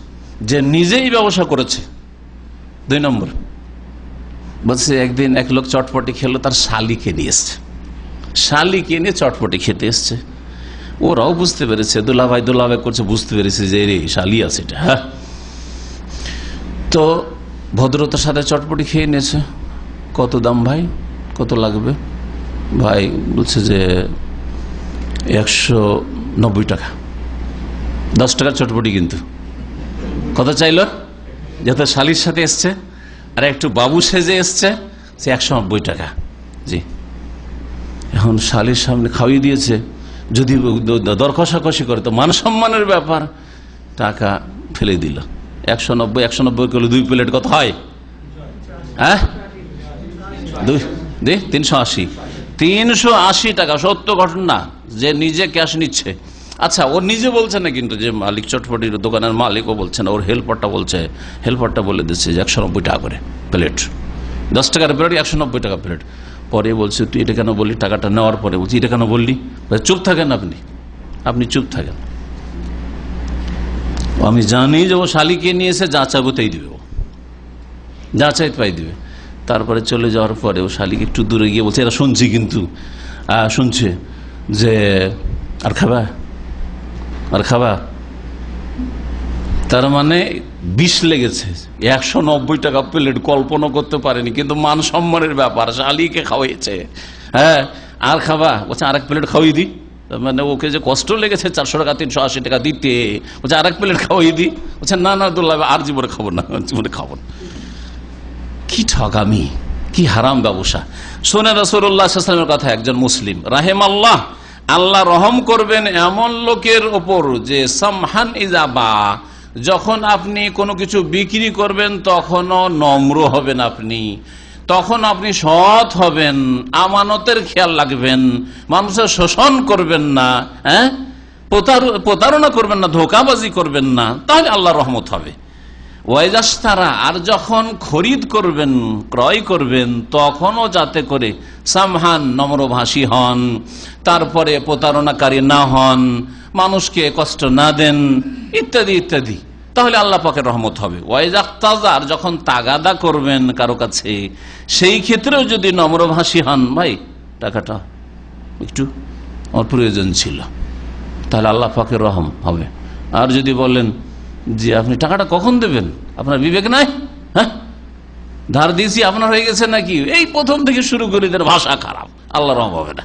যে নিজেই ব্যবসা করেছে দুই নম্বর বলছে একদিন এক লোক চটপটি খেলো তার শালিকে নিয়ে এসছে শালিকে নিয়ে চটপটি খেতে এসছে ওরাও বুঝতে পেরেছে দোলা ভাই করছে বুঝতে পেরেছে যে রে শালি আছে এটা হ্যাঁ তো ভদ্রতার সাথে চটপটি খেয়ে নিয়েছে কত দাম ভাই কত লাগবে ভাই বলছে যে একশো নব্বই টাকা দশ টাকার চটপটি কিন্তু কত চাইল যাতে শালির সাথে এসছে আর একটু বাবু সেজে এসছে সে একশো নব্বই টাকা জি এখন শালির সামনে খাওয়িয়ে দিয়েছে যদি দরকষাকষি করে তো মান সম্মানের ব্যাপার টাকা ফেলে দিলা একশো নব্বই একশো নব্বই কিলো দুই প্লেট কত হয় হ্যাঁ দুই দি তিনশো আশি তিনশো আশি টাকা সত্য ঘটনা যে নিজে ক্যাশ নিচ্ছে আচ্ছা ও নিজে বলছে না কিন্তু যে মালিক চটপটির দোকানের মালিকও বলছে না ওর হেল্পারটা বলছে হেল্পারটা বলে দিচ্ছে যে একশো নব্বই টাকা করে প্লেট দশ টাকার প্লেট একশো নব্বই টাকা প্লেট পরে বলছে তুই এটা কেন বললি টাকাটা নেওয়ার পরে বলছি এটা কেন বললি চুপ থাকেন আপনি আপনি চুপ থাকেন আমি জানি যে ও শালিকে নিয়ে এসে যা চাবো তাই দিবে যা চাই পাই দিবে তারপরে চলে যাওয়ার পরে ও শালিক একটু দূরে গিয়ে বলছে এরা শুনছি কিন্তু শুনছে যে আর খাবা আর খাবা তার মানে বিষ লেগেছে একশো নব্বই টাকা প্লেট কল্পনা করতে পারেনি কিন্তু মান সম্মানের ব্যাপার শালিকে খাওয়াইছে হ্যাঁ আর খাবা বলছে আর এক প্লেট খাওয়াই দিই মানে ওকে যে কষ্ট লেগেছে চারশো টাকা তিনশো আশি টাকা দিতে বলছে আর এক প্লেট খাওয়াই দিই বলছে না না দোল্লা আর জীবনে খাবো না জীবনে খাবো না কি ঠগামি কি হারাম ব্যবসা সোনে রসুল্লাহামের কথা একজন মুসলিম রাহেম আল্লাহ আল্লাহ রহম করবেন এমন লোকের ওপর যে সামহান ইজাবা যখন আপনি কোনো কিছু বিক্রি করবেন তখনও নম্র হবেন আপনি তখন আপনি সৎ হবেন আমানতের খেয়াল রাখবেন মানুষের শোষণ করবেন না হ্যাঁ প্রতারণা করবেন না ধোকাবাজি করবেন না তাহলে আল্লাহ রহমত হবে ওয়াইজাস্তারা আর যখন খরিদ করবেন ক্রয় করবেন তখনও যাতে করে সামহান নম্রভাষী হন তারপরে প্রতারণাকারী না হন মানুষকে কষ্ট না দেন ইত্যাদি ইত্যাদি তাহলে আল্লাহ পাকের রহমত হবে ওয়াইজাক্তাজার যখন তাগাদা করবেন কারো কাছে সেই ক্ষেত্রেও যদি নম্রভাষী হন ভাই টাকাটা একটু আমার প্রয়োজন ছিল তাহলে আল্লাহ পাকের রহম হবে আর যদি বলেন যে আপনি টাকাটা কখন দেবেন আপনার বিবেক নাই হ্যাঁ ধার দিয়েছি আপনার হয়ে গেছে নাকি এই প্রথম থেকে শুরু করে দেন ভাষা খারাপ আল্লাহ রহম হবে না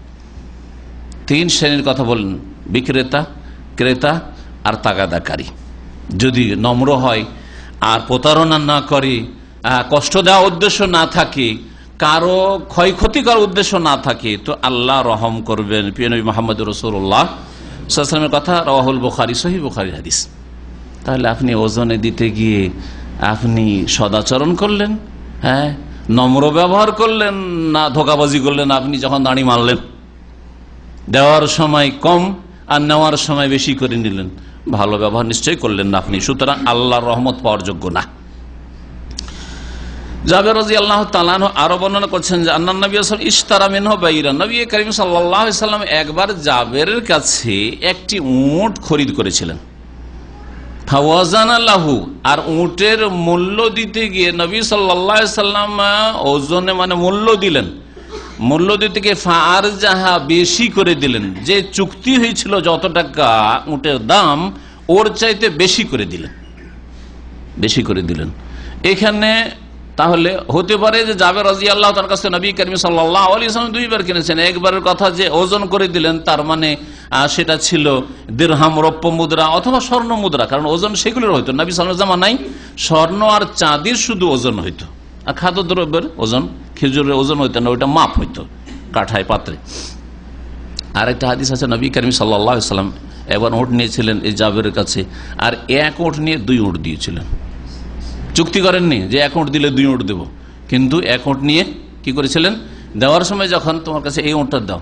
তিন শ্রেণীর কথা বললেন বিক্রেতা ক্রেতা আর তাগাদাকারী যদি নম্র হয় আর প্রতারণা না করে কষ্ট দেওয়া উদ্দেশ্য না থাকে কারো ক্ষয়ক্ষতি করার উদ্দেশ্য না থাকে তো আল্লাহ রহম করবেন পিএনবী মোহাম্মদ রসুল্লাহ সালামের কথা রাহুল বুখারি সহি বুখারি হাদিস তাহলে আপনি ওজনে দিতে গিয়ে আপনি সদাচরণ করলেন হ্যাঁ নম্র ব্যবহার করলেন না ধোকাবাজি করলেন আপনি যখন দাঁড়ি মারলেন দেওয়ার সময় কম আর নেওয়ার সময় বেশি করে নিলেন ভালো ব্যবহার নিশ্চয়ই করলেন না আপনি সুতরাং আল্লাহর রহমত পাওয়ার যোগ্য না আল্লাহ তালান বর্ণনা করছেন যে সাল্লাম একবার কাছে একটি খরিদ করেছিলেন আল্লাহু আর উঁটের মূল্য দিতে গিয়ে নবী সাল্লাম ওজনে মানে মূল্য দিলেন মূল্য দিতে ফার যাহা বেশি করে দিলেন যে চুক্তি হয়েছিল যত টাকা উটের দাম ওর চাইতে বেশি করে দিলেন বেশি করে দিলেন এখানে তাহলে হতে পারে যে যাবে রাজি আল্লাহ তার কাছে নবী করিম সাল্লাহ আলী ইসলাম দুইবার কিনেছেন একবারের কথা যে ওজন করে দিলেন তার মানে সেটা ছিল দেড়হাম রপ্য মুদ্রা অথবা স্বর্ণ মুদ্রা কারণ ওজন সেগুলোর হইতো নবী সাল্লাহ জামা নাই স্বর্ণ আর চাঁদির শুধু ওজন হইতো আর খাদ্য দ্রব্যের ওজন খেজুরের ওজন হইতো না ওইটা মাপ হইতো কাঠায় পাত্রে আর একটা হাদিস আছে নবী করিম সাল্লাহ সাল্লাম এবার ওট নিয়েছিলেন এই জাবের কাছে আর এক ওট নিয়ে দুই ওট দিয়েছিলেন চুক্তি করেননি যে এক ওট দিলে দুই ওট দেব কিন্তু এক ওট নিয়ে কি করেছিলেন দেওয়ার সময় যখন তোমার কাছে এই ওটটা দাও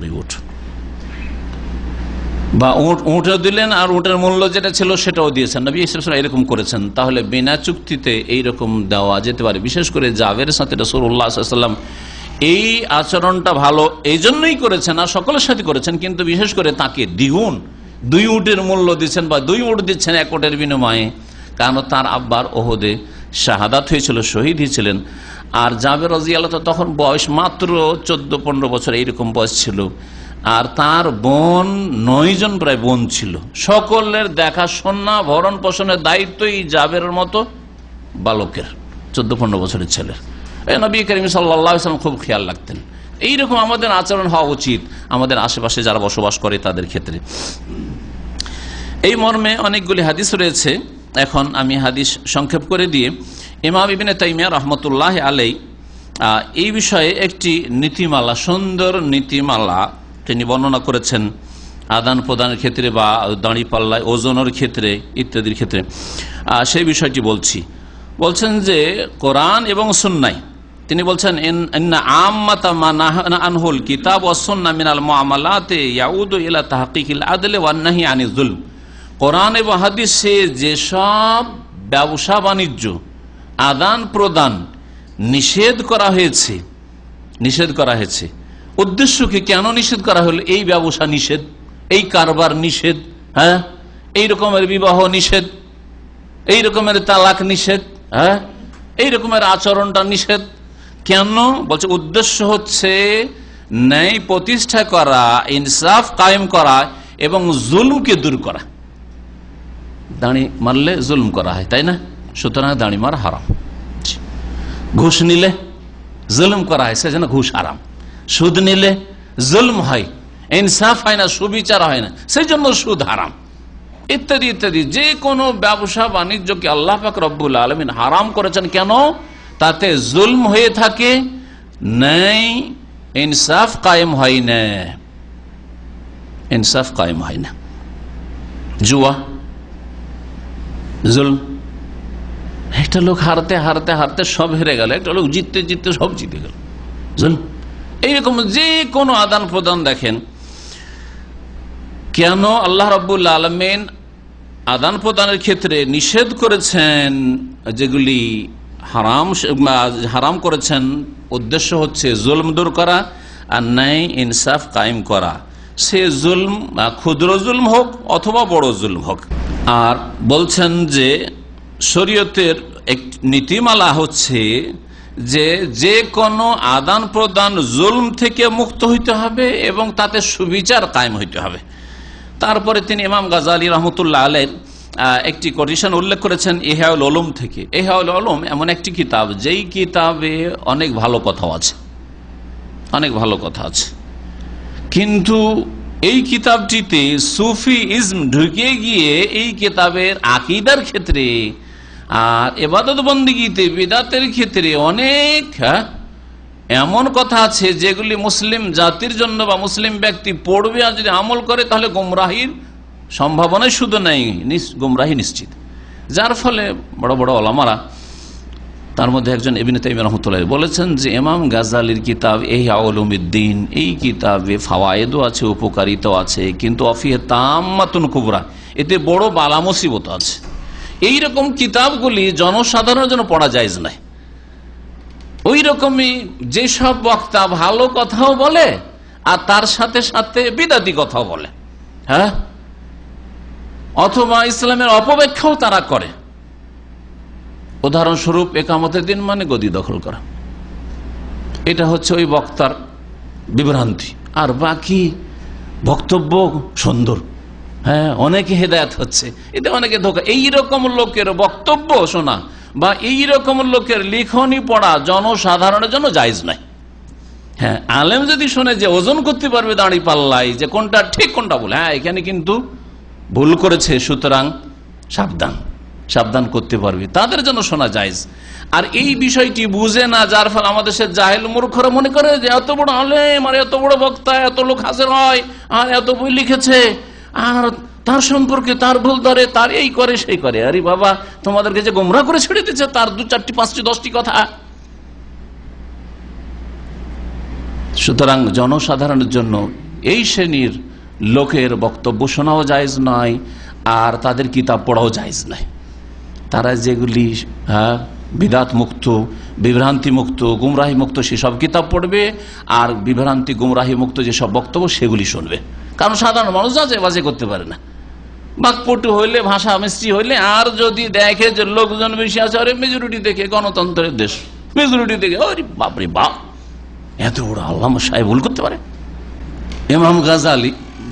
দুই ওট বা উঁট উঁটও দিলেন আর উঁটের মূল্য যেটা ছিল সেটাও দিয়েছেন নবী ইসলাম এরকম করেছেন তাহলে বিনা চুক্তিতে এইরকম দেওয়া যেতে পারে বিশেষ করে জাভের সাথে রসুল্লাহাম এই আচরণটা ভালো এই জন্যই করেছেন আর সকলের সাথে করেছেন কিন্তু বিশেষ করে তাকে দ্বিগুণ দুই উটের মূল্য দিচ্ছেন বা দুই উট দিচ্ছেন এক উটের বিনিময়ে কারণ তার আব্বার ওহদে শাহাদাত হয়েছিল শহীদ হয়েছিলেন আর জাভের রাজিয়াল তখন বয়স মাত্র চোদ্দ পনেরো বছর এইরকম বয়স ছিল আর তার বোন নয়জন প্রায় বোন ছিল সকলের দেখাশোনা ভরণ পোষণের দায়িত্বই জাবের মতো বালকের চোদ্দ পনেরো বছরের ছেলের নবী করিম সাল্লাম খুব খেয়াল রাখতেন এইরকম আমাদের আচরণ হওয়া উচিত আমাদের আশেপাশে যারা বসবাস করে তাদের ক্ষেত্রে এই মর্মে অনেকগুলি হাদিস রয়েছে এখন আমি হাদিস সংক্ষেপ করে দিয়ে ইমাম ইবিন তাইমিয়া রহমতুল্লাহ আলাই এই বিষয়ে একটি নীতিমালা সুন্দর নীতিমালা তিনি বর্ণনা করেছেন আদান প্রদানের ক্ষেত্রে বা পাল্লায় ওজনের ক্ষেত্রে ইত্যাদির ক্ষেত্রে সেই বিষয়টি বলছি বলছেন যে কোরআন এবং সুন্নাই তিনি বলছেন আনহুল কিতাব অসন্না মিনাল ইলা আদলে আনিজুল কোরআন এবং হাদিসে যেসব ব্যবসা বাণিজ্য আদান প্রদান নিষেধ করা হয়েছে নিষেধ করা হয়েছে উদ্দেশ্যকে কেন নিষেধ করা হলো এই ব্যবসা নিষেধ এই কারবার নিষেধ হ্যাঁ এই রকমের বিবাহ নিষেধ এই রকমের তালাক নিষেধ হ্যাঁ এই রকমের আচরণটা নিষেধ কেন বলছে উদ্দেশ্য হচ্ছে ন্যায় প্রতিষ্ঠা করা ইনসাফ কায়েম করা এবং জুলুমকে দূর করা দাঁড়ি মারলে জুলুম করা হয় তাই না সুতরাং দাঁড়ি মারা হারাম ঘুষ নিলে জুলুম করা হয় সে যেন ঘুষ হারাম সুদ নিলে জুলম হয় ইনসাফ হয় না সুবিচার হয় না সেই জন্য সুদ হারাম ইত্যাদি ইত্যাদি যে কোনো ব্যবসা বাণিজ্যকে আল্লাহ পাক রব্বুল আলমিন হারাম করেছেন কেন তাতে জুলম হয়ে থাকে নেই ইনসাফ কায়েম হয় না ইনসাফ কায়েম হয় না জুয়া জুল একটা লোক হারতে হারতে হারতে সব হেরে গেল একটা লোক জিততে জিততে সব জিতে গেল জুলম এইরকম যে কোনো আদান প্রদান দেখেন কেন আল্লাহ রব্বুল আলমেন আদান প্রদানের ক্ষেত্রে নিষেধ করেছেন যেগুলি হারাম হারাম করেছেন উদ্দেশ্য হচ্ছে জুলম দূর করা আর ন্যায় ইনসাফ কায়েম করা সে জুলম ক্ষুদ্র জুলম হোক অথবা বড় জুলম হোক আর বলছেন যে শরীয়তের এক নীতিমালা হচ্ছে যে যে কোনো আদান প্রদান জুলম থেকে মুক্ত হইতে হবে এবং তাতে সুবিচার কায়েম হইতে হবে তারপরে তিনি ইমাম গাজালি রহমতুল্লাহ আলের একটি কন্ডিশন উল্লেখ করেছেন এহাউল আলম থেকে এহাউল আলম এমন একটি কিতাব যেই কিতাবে অনেক ভালো কথাও আছে অনেক ভালো কথা আছে কিন্তু এই কিতাবটিতে সুফি ইজম ঢুকে গিয়ে এই কিতাবের আকিদার ক্ষেত্রে আর এবাদত বন্দিগিতে বিদাতের ক্ষেত্রে অনেক হ্যাঁ, এমন কথা আছে যেগুলি মুসলিম জাতির জন্য বা মুসলিম ব্যক্তি পড়বে আর যদি আমল করে তাহলে গুমরাহির সম্ভাবনাই শুধু নেই গুমরাহি নিশ্চিত যার ফলে বড় বড় অলামারা তার মধ্যে একজন এবিন তাইম রহমতুল্লাহ বলেছেন যে এমাম গাজালির কিতাব এই আউলুমিদ্দিন এই কিতাবে ফাওয়ায়েদও আছে উপকারিতাও আছে কিন্তু অফিহে তাম্মাতুন কুবরা এতে বড় বালা মুসিবত আছে এইরকম কিতাবগুলি জনসাধারণের জন্য পড়া যায় নাই ওই রকমই যেসব বক্তা ভালো কথাও বলে আর তার সাথে সাথে বিদাতি কথাও বলে হ্যাঁ অথবা ইসলামের অপব্যাখ্যাও তারা করে উদাহরণস্বরূপ একামতের দিন মানে গদি দখল করা এটা হচ্ছে ওই বক্তার বিভ্রান্তি আর বাকি বক্তব্য সুন্দর হ্যাঁ অনেকে হেদায়ত হচ্ছে এতে অনেকে ধোকা এইরকম লোকের বক্তব্য শোনা বা এইরকম লোকের লিখনি পড়া জনসাধারণের জন্য জায়জ নাই হ্যাঁ আলেম যদি শুনে যে ওজন করতে পারবে দাঁড়ি পাল্লাই যে কোনটা ঠিক কোনটা বলে হ্যাঁ এখানে কিন্তু ভুল করেছে সুতরাং সাবধান সাবধান করতে পারবে তাদের জন্য শোনা জায়জ আর এই বিষয়টি বুঝে না যার ফলে আমাদের সে জাহেল মূর্খরা মনে করে যে এত বড় আলেম আর এত বড় বক্তা এত লোক হাজির হয় আর এত বই লিখেছে আর তার সম্পর্কে তার ভুল ধরে তার এই করে সেই করে আরে বাবা তোমাদেরকে যে গোমরা করে ছেড়ে দিচ্ছে তার দু চারটি পাঁচটি দশটি কথা সুতরাং জনসাধারণের জন্য এই শ্রেণীর লোকের বক্তব্য শোনাও জায়জ নয় আর তাদের কিতাব পড়াও জায়জ নয় তারা যেগুলি হ্যাঁ বিদাত মুক্ত বিভ্রান্তি মুক্ত গুমরাহি মুক্ত সেসব কিতাব পড়বে আর বিভ্রান্তি গুমরাহি মুক্ত যেসব বক্তব্য সেগুলি শুনবে কারণ সাধারণ মানুষ যাচাই বাজে করতে পারে না বাকপটু হইলে ভাষা মিষ্টি হইলে আর যদি দেখে যে লোকজন বেশি আছে আরে মেজরিটি দেখে গণতন্ত্রের দেশ মেজরিটি দেখে আরে বাপরে বাপ এত বড় আল্লাহ সাহেব ভুল করতে পারে ইমাম গাজালি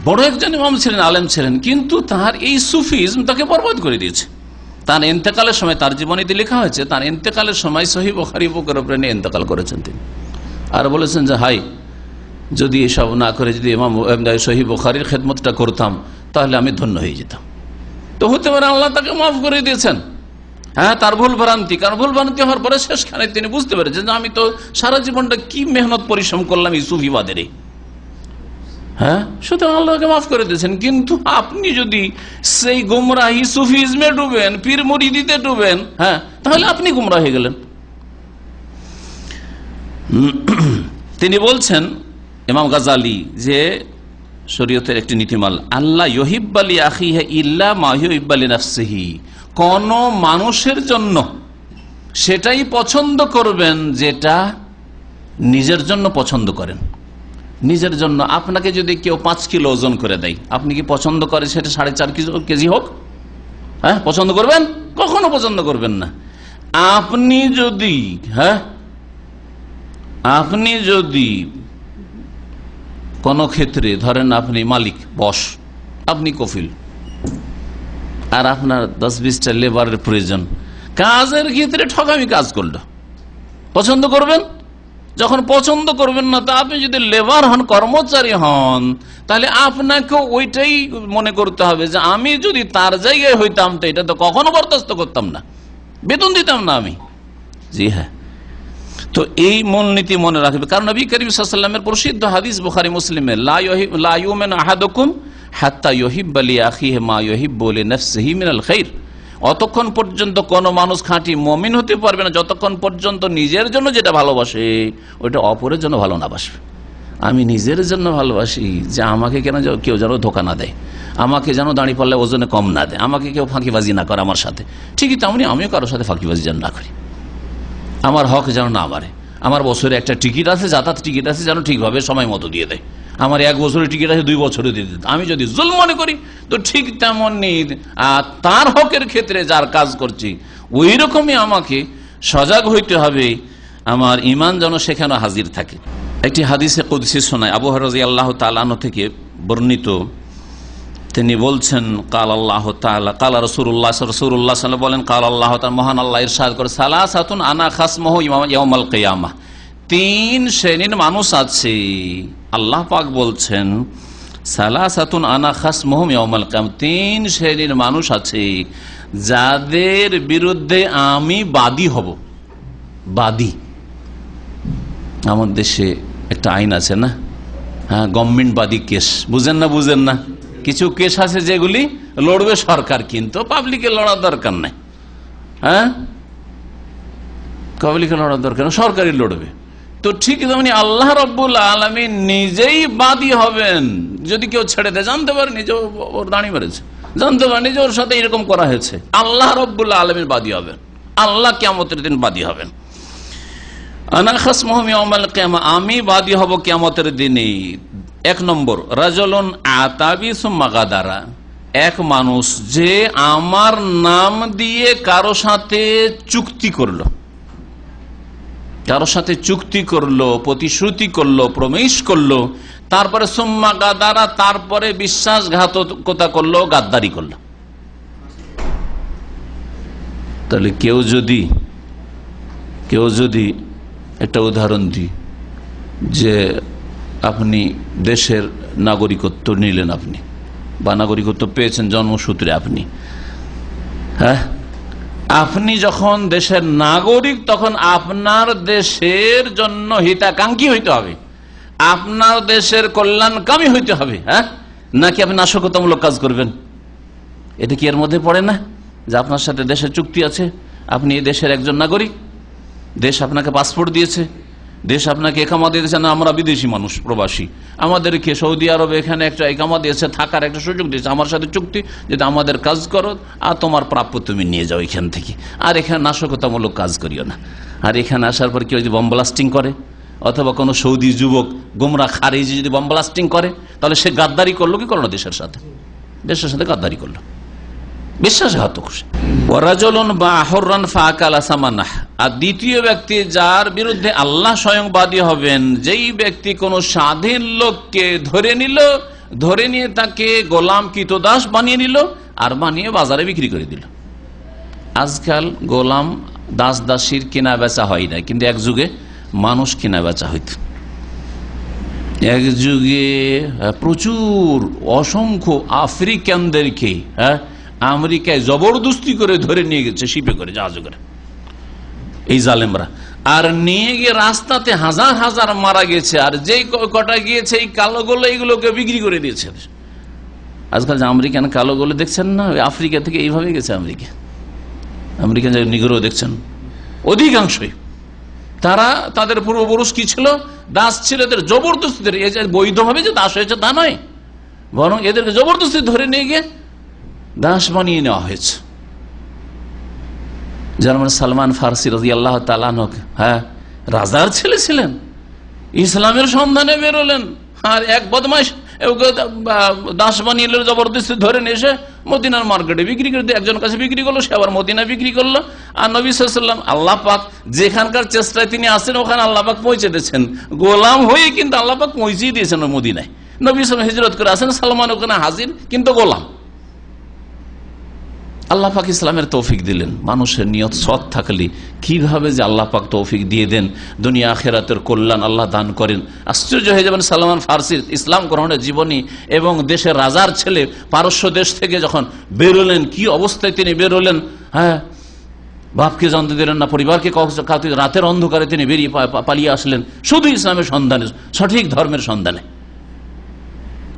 বড় একজন ইমাম ছিলেন আলেম ছিলেন কিন্তু তার এই সুফিজম তাকে বরবাদ করে দিয়েছে তার এতেকালের সময় তার জীবনীতে লেখা হয়েছে তার এতেকালের সময় সহিব বখারি বুকের উপরে নিয়ে এন্তেকাল করেছেন তিনি আর বলেছেন যে হাই যদি এসব না করে যদি ইমাম শহীদ বোখারির খেদমতটা করতাম তাহলে আমি ধন্য হয়ে যেতাম তো হতে পারে আল্লাহ তাকে মাফ করে দিয়েছেন হ্যাঁ তার ভুল ভ্রান্তি কারণ ভুল ভ্রান্তি হওয়ার পরে শেষখানে তিনি বুঝতে পেরেছেন আমি তো সারা জীবনটা কি মেহনত পরিশ্রম করলাম ইসুফিবাদেরই হ্যাঁ সুতরাং আল্লাহকে মাফ করে দিয়েছেন কিন্তু আপনি যদি সেই গুমরাহি সুফিজমে ডুবেন পীর মরিদিতে ডুবেন হ্যাঁ তাহলে আপনি গুমরা হয়ে গেলেন তিনি বলছেন ইমাম গাজালি যে শরীয়তের একটি নীতিমাল আল্লাহ ইহিব্বালি হে ইল্লা মাহিউব্বালি নাফসিহি কোন মানুষের জন্য সেটাই পছন্দ করবেন যেটা নিজের জন্য পছন্দ করেন নিজের জন্য আপনাকে যদি কেউ পাঁচ কিলো ওজন করে দেয় আপনি কি পছন্দ করে সেটা সাড়ে চার কেজি হোক হ্যাঁ পছন্দ করবেন কখনো পছন্দ করবেন না আপনি যদি হ্যাঁ আপনি যদি কোনো ক্ষেত্রে ধরেন আপনি মালিক বস আপনি কফিল আর আপনার দশ বিশটা লেবারের প্রয়োজন কাজের ক্ষেত্রে ঠকামি কাজ করল পছন্দ করবেন যখন পছন্দ করবেন না তা আপনি যদি লেবার হন কর্মচারী হন তাহলে আপনাকে ওইটাই মনে করতে হবে যে আমি যদি তার জায়গায় হইতাম তো এটা তো কখনো বরদাস্ত করতাম না বেতন দিতাম না আমি জি হ্যাঁ তো এই মূলনীতি মনে রাখবে কারণ নবী করিম সাল্লামের প্রসিদ্ধ হাদিস বুখারি মুসলিমে মা বলে মিনাল অতক্ষণ পর্যন্ত কোনো মানুষ খাঁটি মমিন হতে পারবে না যতক্ষণ পর্যন্ত নিজের জন্য যেটা ভালোবাসে ওইটা অপরের জন্য ভালো না বাসবে আমি নিজের জন্য ভালোবাসি যে আমাকে কেন কেউ যেন ধোকা না দেয় আমাকে যেন দাঁড়িয়ে পড়লে ওজনে কম না দেয় আমাকে কেউ ফাঁকিবাজি না করে আমার সাথে ঠিকই তেমনি আমিও কারোর সাথে ফাঁকিবাজি যেন না করি আমার হক যেন না বাড়ে আমার বছরে একটা টিকিট আছে যাতায়াত টিকিট আছে যেন ঠিকভাবে সময় মতো দিয়ে দেয় আমার এক বছরের টিকিট আছে দুই বছরে দিয়ে দেয় আমি যদি জুল মনে করি তো ঠিক আর তার হকের ক্ষেত্রে যার কাজ করছি ওই রকমই আমাকে সজাগ হইতে হবে আমার ইমান যেন সেখানে হাজির থাকে একটি হাদিসে কদিসে শোনায় আবহাওয়া রাজি আল্লাহ তালানো থেকে বর্ণিত তিনি বলছেন কাল আল্লাহ কাল রসুল্লাহ রসুল্লাহ বলেন কাল আল্লাহ মহান আল্লাহ ইরশাদ করে সালা সাতুন আনা খাসমহ ইয়মাল কেয়ামা তিন শ্রেণীর মানুষ আছে আল্লাহ পাক বলছেন সালা সাতুন আনা খাসমহম ইয়মাল কেয়াম তিন শ্রেণীর মানুষ আছে যাদের বিরুদ্ধে আমি বাদী হব বাদী আমার দেশে একটা আইন আছে না হ্যাঁ গভর্নমেন্ট বাদী কেস বুঝেন না বুঝেন না কিছু কেস আছে যেগুলি লড়বে সরকার কিন্তু পাবলিকে লড়ার দরকার নাই হ্যাঁ পাবলিকে লড়ার দরকার সরকারই লড়বে তো ঠিক তেমনি আল্লাহ রব্বুল আলমী নিজেই বাদী হবেন যদি কেউ ছেড়ে দেয় জানতে পারে নিজে ওর দাঁড়িয়ে মেরেছে জানতে পারে যে ওর সাথে এরকম করা হয়েছে আল্লাহ রব্বুল্লা আলমীর বাদী হবেন আল্লাহ কেমতের দিন বাদী হবেন মহমি আমি বাদী হব কেমতের দিনে এক নম্বর রাজলন আতাবি সুমাগাদারা এক মানুষ যে আমার নাম দিয়ে কারো সাথে চুক্তি করলো কারো সাথে চুক্তি করলো প্রতিশ্রুতি করলো প্রমেশ করলো তারপরে সোম্মা গাদারা তারপরে বিশ্বাসঘাতকতা করলো গাদ্দারি করলো তাহলে কেউ যদি কেউ যদি একটা উদাহরণ দি যে আপনি দেশের নাগরিকত্ব নিলেন আপনি বা নাগরিকত্ব পেয়েছেন জন্মসূত্রে আপনি হ্যাঁ আপনি যখন দেশের নাগরিক তখন আপনার দেশের জন্য হিতাকাঙ্ক্ষী হইতে হবে আপনার দেশের কল্যাণকামী হইতে হবে হ্যাঁ নাকি আপনি নাশকতামূলক কাজ করবেন এটা কি এর মধ্যে পড়ে না যে আপনার সাথে দেশের চুক্তি আছে আপনি এই দেশের একজন নাগরিক দেশ আপনাকে পাসপোর্ট দিয়েছে দেশ আপনাকে একামা দিয়েছে না আমরা বিদেশি মানুষ প্রবাসী আমাদেরকে সৌদি আরব এখানে একটা একামা দিয়েছে থাকার একটা সুযোগ দিয়েছে আমার সাথে চুক্তি যেটা আমাদের কাজ করো আর তোমার প্রাপ্য তুমি নিয়ে যাও এখান থেকে আর এখানে নাশকতামূলক কাজ করিও না আর এখানে আসার পর কেউ যদি বম্বলাস্টিং করে অথবা কোনো সৌদি যুবক গুমরা খারিজি যদি বম্বলাস্টিং করে তাহলে সে গাদ্দারি করলো কি করলো দেশের সাথে দেশের সাথে গাদ্দারি করলো বিশ্বাসঘাতক ওরাজলন বা আহরান ফাঁকাল আসামানাহ আর দ্বিতীয় ব্যক্তি যার বিরুদ্ধে আল্লাহ স্বয়ংবাদী হবেন যেই ব্যক্তি কোন স্বাধীন লোককে ধরে নিল ধরে নিয়ে তাকে গোলাম কিতদাস বানিয়ে নিল আর বানিয়ে বাজারে বিক্রি করে দিল আজকাল গোলাম দাস দাসীর কেনা বেচা হয় না কিন্তু এক যুগে মানুষ কেনা বেচা হইত এক যুগে প্রচুর অসংখ্য আফ্রিকানদেরকে হ্যাঁ আমেরিকায় জবরদস্তি করে ধরে নিয়ে গেছে শিপে করে জাহাজ করে এই জালেমরা আর নিয়ে গিয়ে রাস্তাতে হাজার হাজার মারা গেছে আর যেই কটা গিয়েছে এই গোলে এইগুলোকে বিক্রি করে দিয়েছে আজকাল যে আমেরিকান কালোগুলো দেখছেন না আফ্রিকা থেকে এইভাবে গেছে আমেরিকা আমেরিকান যে নিগ্রহ দেখছেন অধিকাংশই তারা তাদের পূর্বপুরুষ কি ছিল দাস ছিল এদের জবরদস্তি বৈধভাবে যে দাস হয়েছে তা নয় বরং এদেরকে জবরদস্তি ধরে নিয়ে গিয়ে দাস বানিয়ে নেওয়া হয়েছে যেমন মানে সালমান ফার্সি রাজি আল্লাহ হ্যাঁ রাজার ছেলে ছিলেন ইসলামের সন্ধানে বেরোলেন আর এক বদমাস দাস বানিয়ে জবরদস্তি ধরে নিয়ে এসে মদিনার মার্কেটে বিক্রি করে দিয়ে একজন কাছে বিক্রি করলো সে আবার মদিনা বিক্রি করলো আর নবী সাল্লাম আল্লাহ পাক যেখানকার চেষ্টায় তিনি আসেন ওখানে আল্লাহ পাক পৌঁছে দিয়েছেন গোলাম হয়ে কিন্তু আল্লাহ পাক পৌঁছিয়ে দিয়েছেন মদিনায় নবী সাল হিজরত করে আসেন সালমান ওখানে হাজির কিন্তু গোলাম আল্লাহ পাক ইসলামের তৌফিক দিলেন মানুষের নিয়ত সৎ থাকলে কিভাবে যে আল্লাহ পাক তৌফিক দিয়ে দেন দুনিয়া আখেরাতের কল্যাণ আল্লাহ দান করেন আশ্চর্য হয়ে যাবেন সালমান ফার্সির ইসলাম গ্রহণের জীবনী এবং দেশের রাজার ছেলে পারস্য দেশ থেকে যখন বেরোলেন কি অবস্থায় তিনি বেরোলেন হ্যাঁ বাপকে জানতে দিলেন না পরিবারকে রাতের অন্ধকারে তিনি বেরিয়ে পালিয়ে আসলেন শুধু ইসলামের সন্ধানে সঠিক ধর্মের সন্ধানে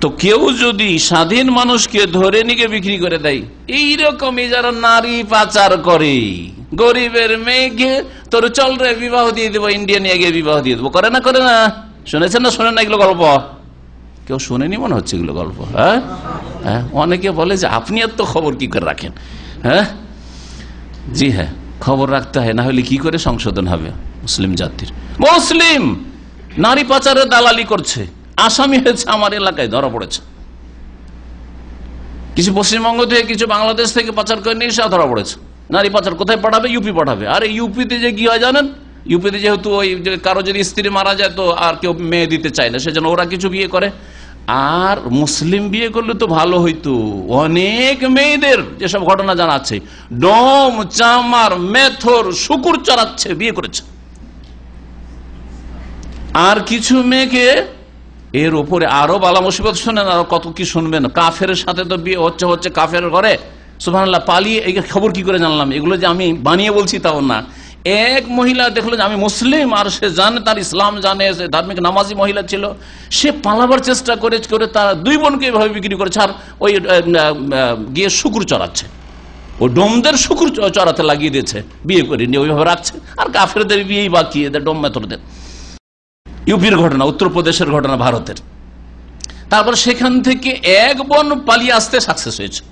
তো কেউ যদি স্বাধীন মানুষকে ধরে নিকে বিক্রি করে দেয় এইরকমই যারা নারী পাচার করে গরিবের মেয়েকে তোর চল রে বিবাহ দিয়ে দেবো ইন্ডিয়া নিয়ে গিয়ে বিবাহ দিয়ে দেবো করে না করে না শুনেছেন না শোনেন না এগুলো গল্প কেউ শোনেনি মনে হচ্ছে এগুলো গল্প হ্যাঁ হ্যাঁ অনেকে বলে যে আপনি এত খবর কি করে রাখেন হ্যাঁ জি হ্যাঁ খবর রাখতে হয় না হলে কি করে সংশোধন হবে মুসলিম জাতির মুসলিম নারী পাচারের দালালি করছে আসামি হয়েছে আমার এলাকায় ধরা পড়েছে কিছু পশ্চিমবঙ্গ থেকে কিছু বাংলাদেশ থেকে পাচার করে নিয়ে সে ধরা পড়েছে নারী পাচার কোথায় পাঠাবে ইউপি পাঠাবে আর ইউপিতে যে কি হয় জানেন ইউপিতে যেহেতু ওই কারো যদি স্ত্রী মারা যায় তো আর কেউ মেয়ে দিতে চায় না সেজন্য ওরা কিছু বিয়ে করে আর মুসলিম বিয়ে করলে তো ভালো হইতো অনেক মেয়েদের যেসব ঘটনা জানাচ্ছে ডম চামার মেথর শুকুর চড়াচ্ছে বিয়ে করেছে আর কিছু মেয়েকে এর উপরে আরো বালা মুসিবত শোনেন আর কত কি শুনবেন কাফের সাথে তো বিয়ে হচ্ছে হচ্ছে কাফের ঘরে সুফানুল্লাহ পালিয়ে এই খবর কি করে জানলাম এগুলো যে আমি বানিয়ে বলছি তাও না এক মহিলা দেখলো যে আমি মুসলিম আর সে জানে তার ইসলাম জানে সে ধার্মিক নামাজি মহিলা ছিল সে পালাবার চেষ্টা করে করে তার দুই বোনকে এভাবে বিক্রি করেছে আর ওই গিয়ে শুকুর চড়াচ্ছে ও ডোমদের শুকুর চড়াতে লাগিয়ে দিয়েছে বিয়ে করে নিয়ে ওইভাবে রাখছে আর কাফেরদের বিয়েই বাকি এদের ডোম মেথরদের ইউপির ঘটনা উত্তরপ্রদেশের ঘটনা ভারতের তারপর সেখান থেকে এক বন পালিয়ে আসতে সাকসেস হয়েছে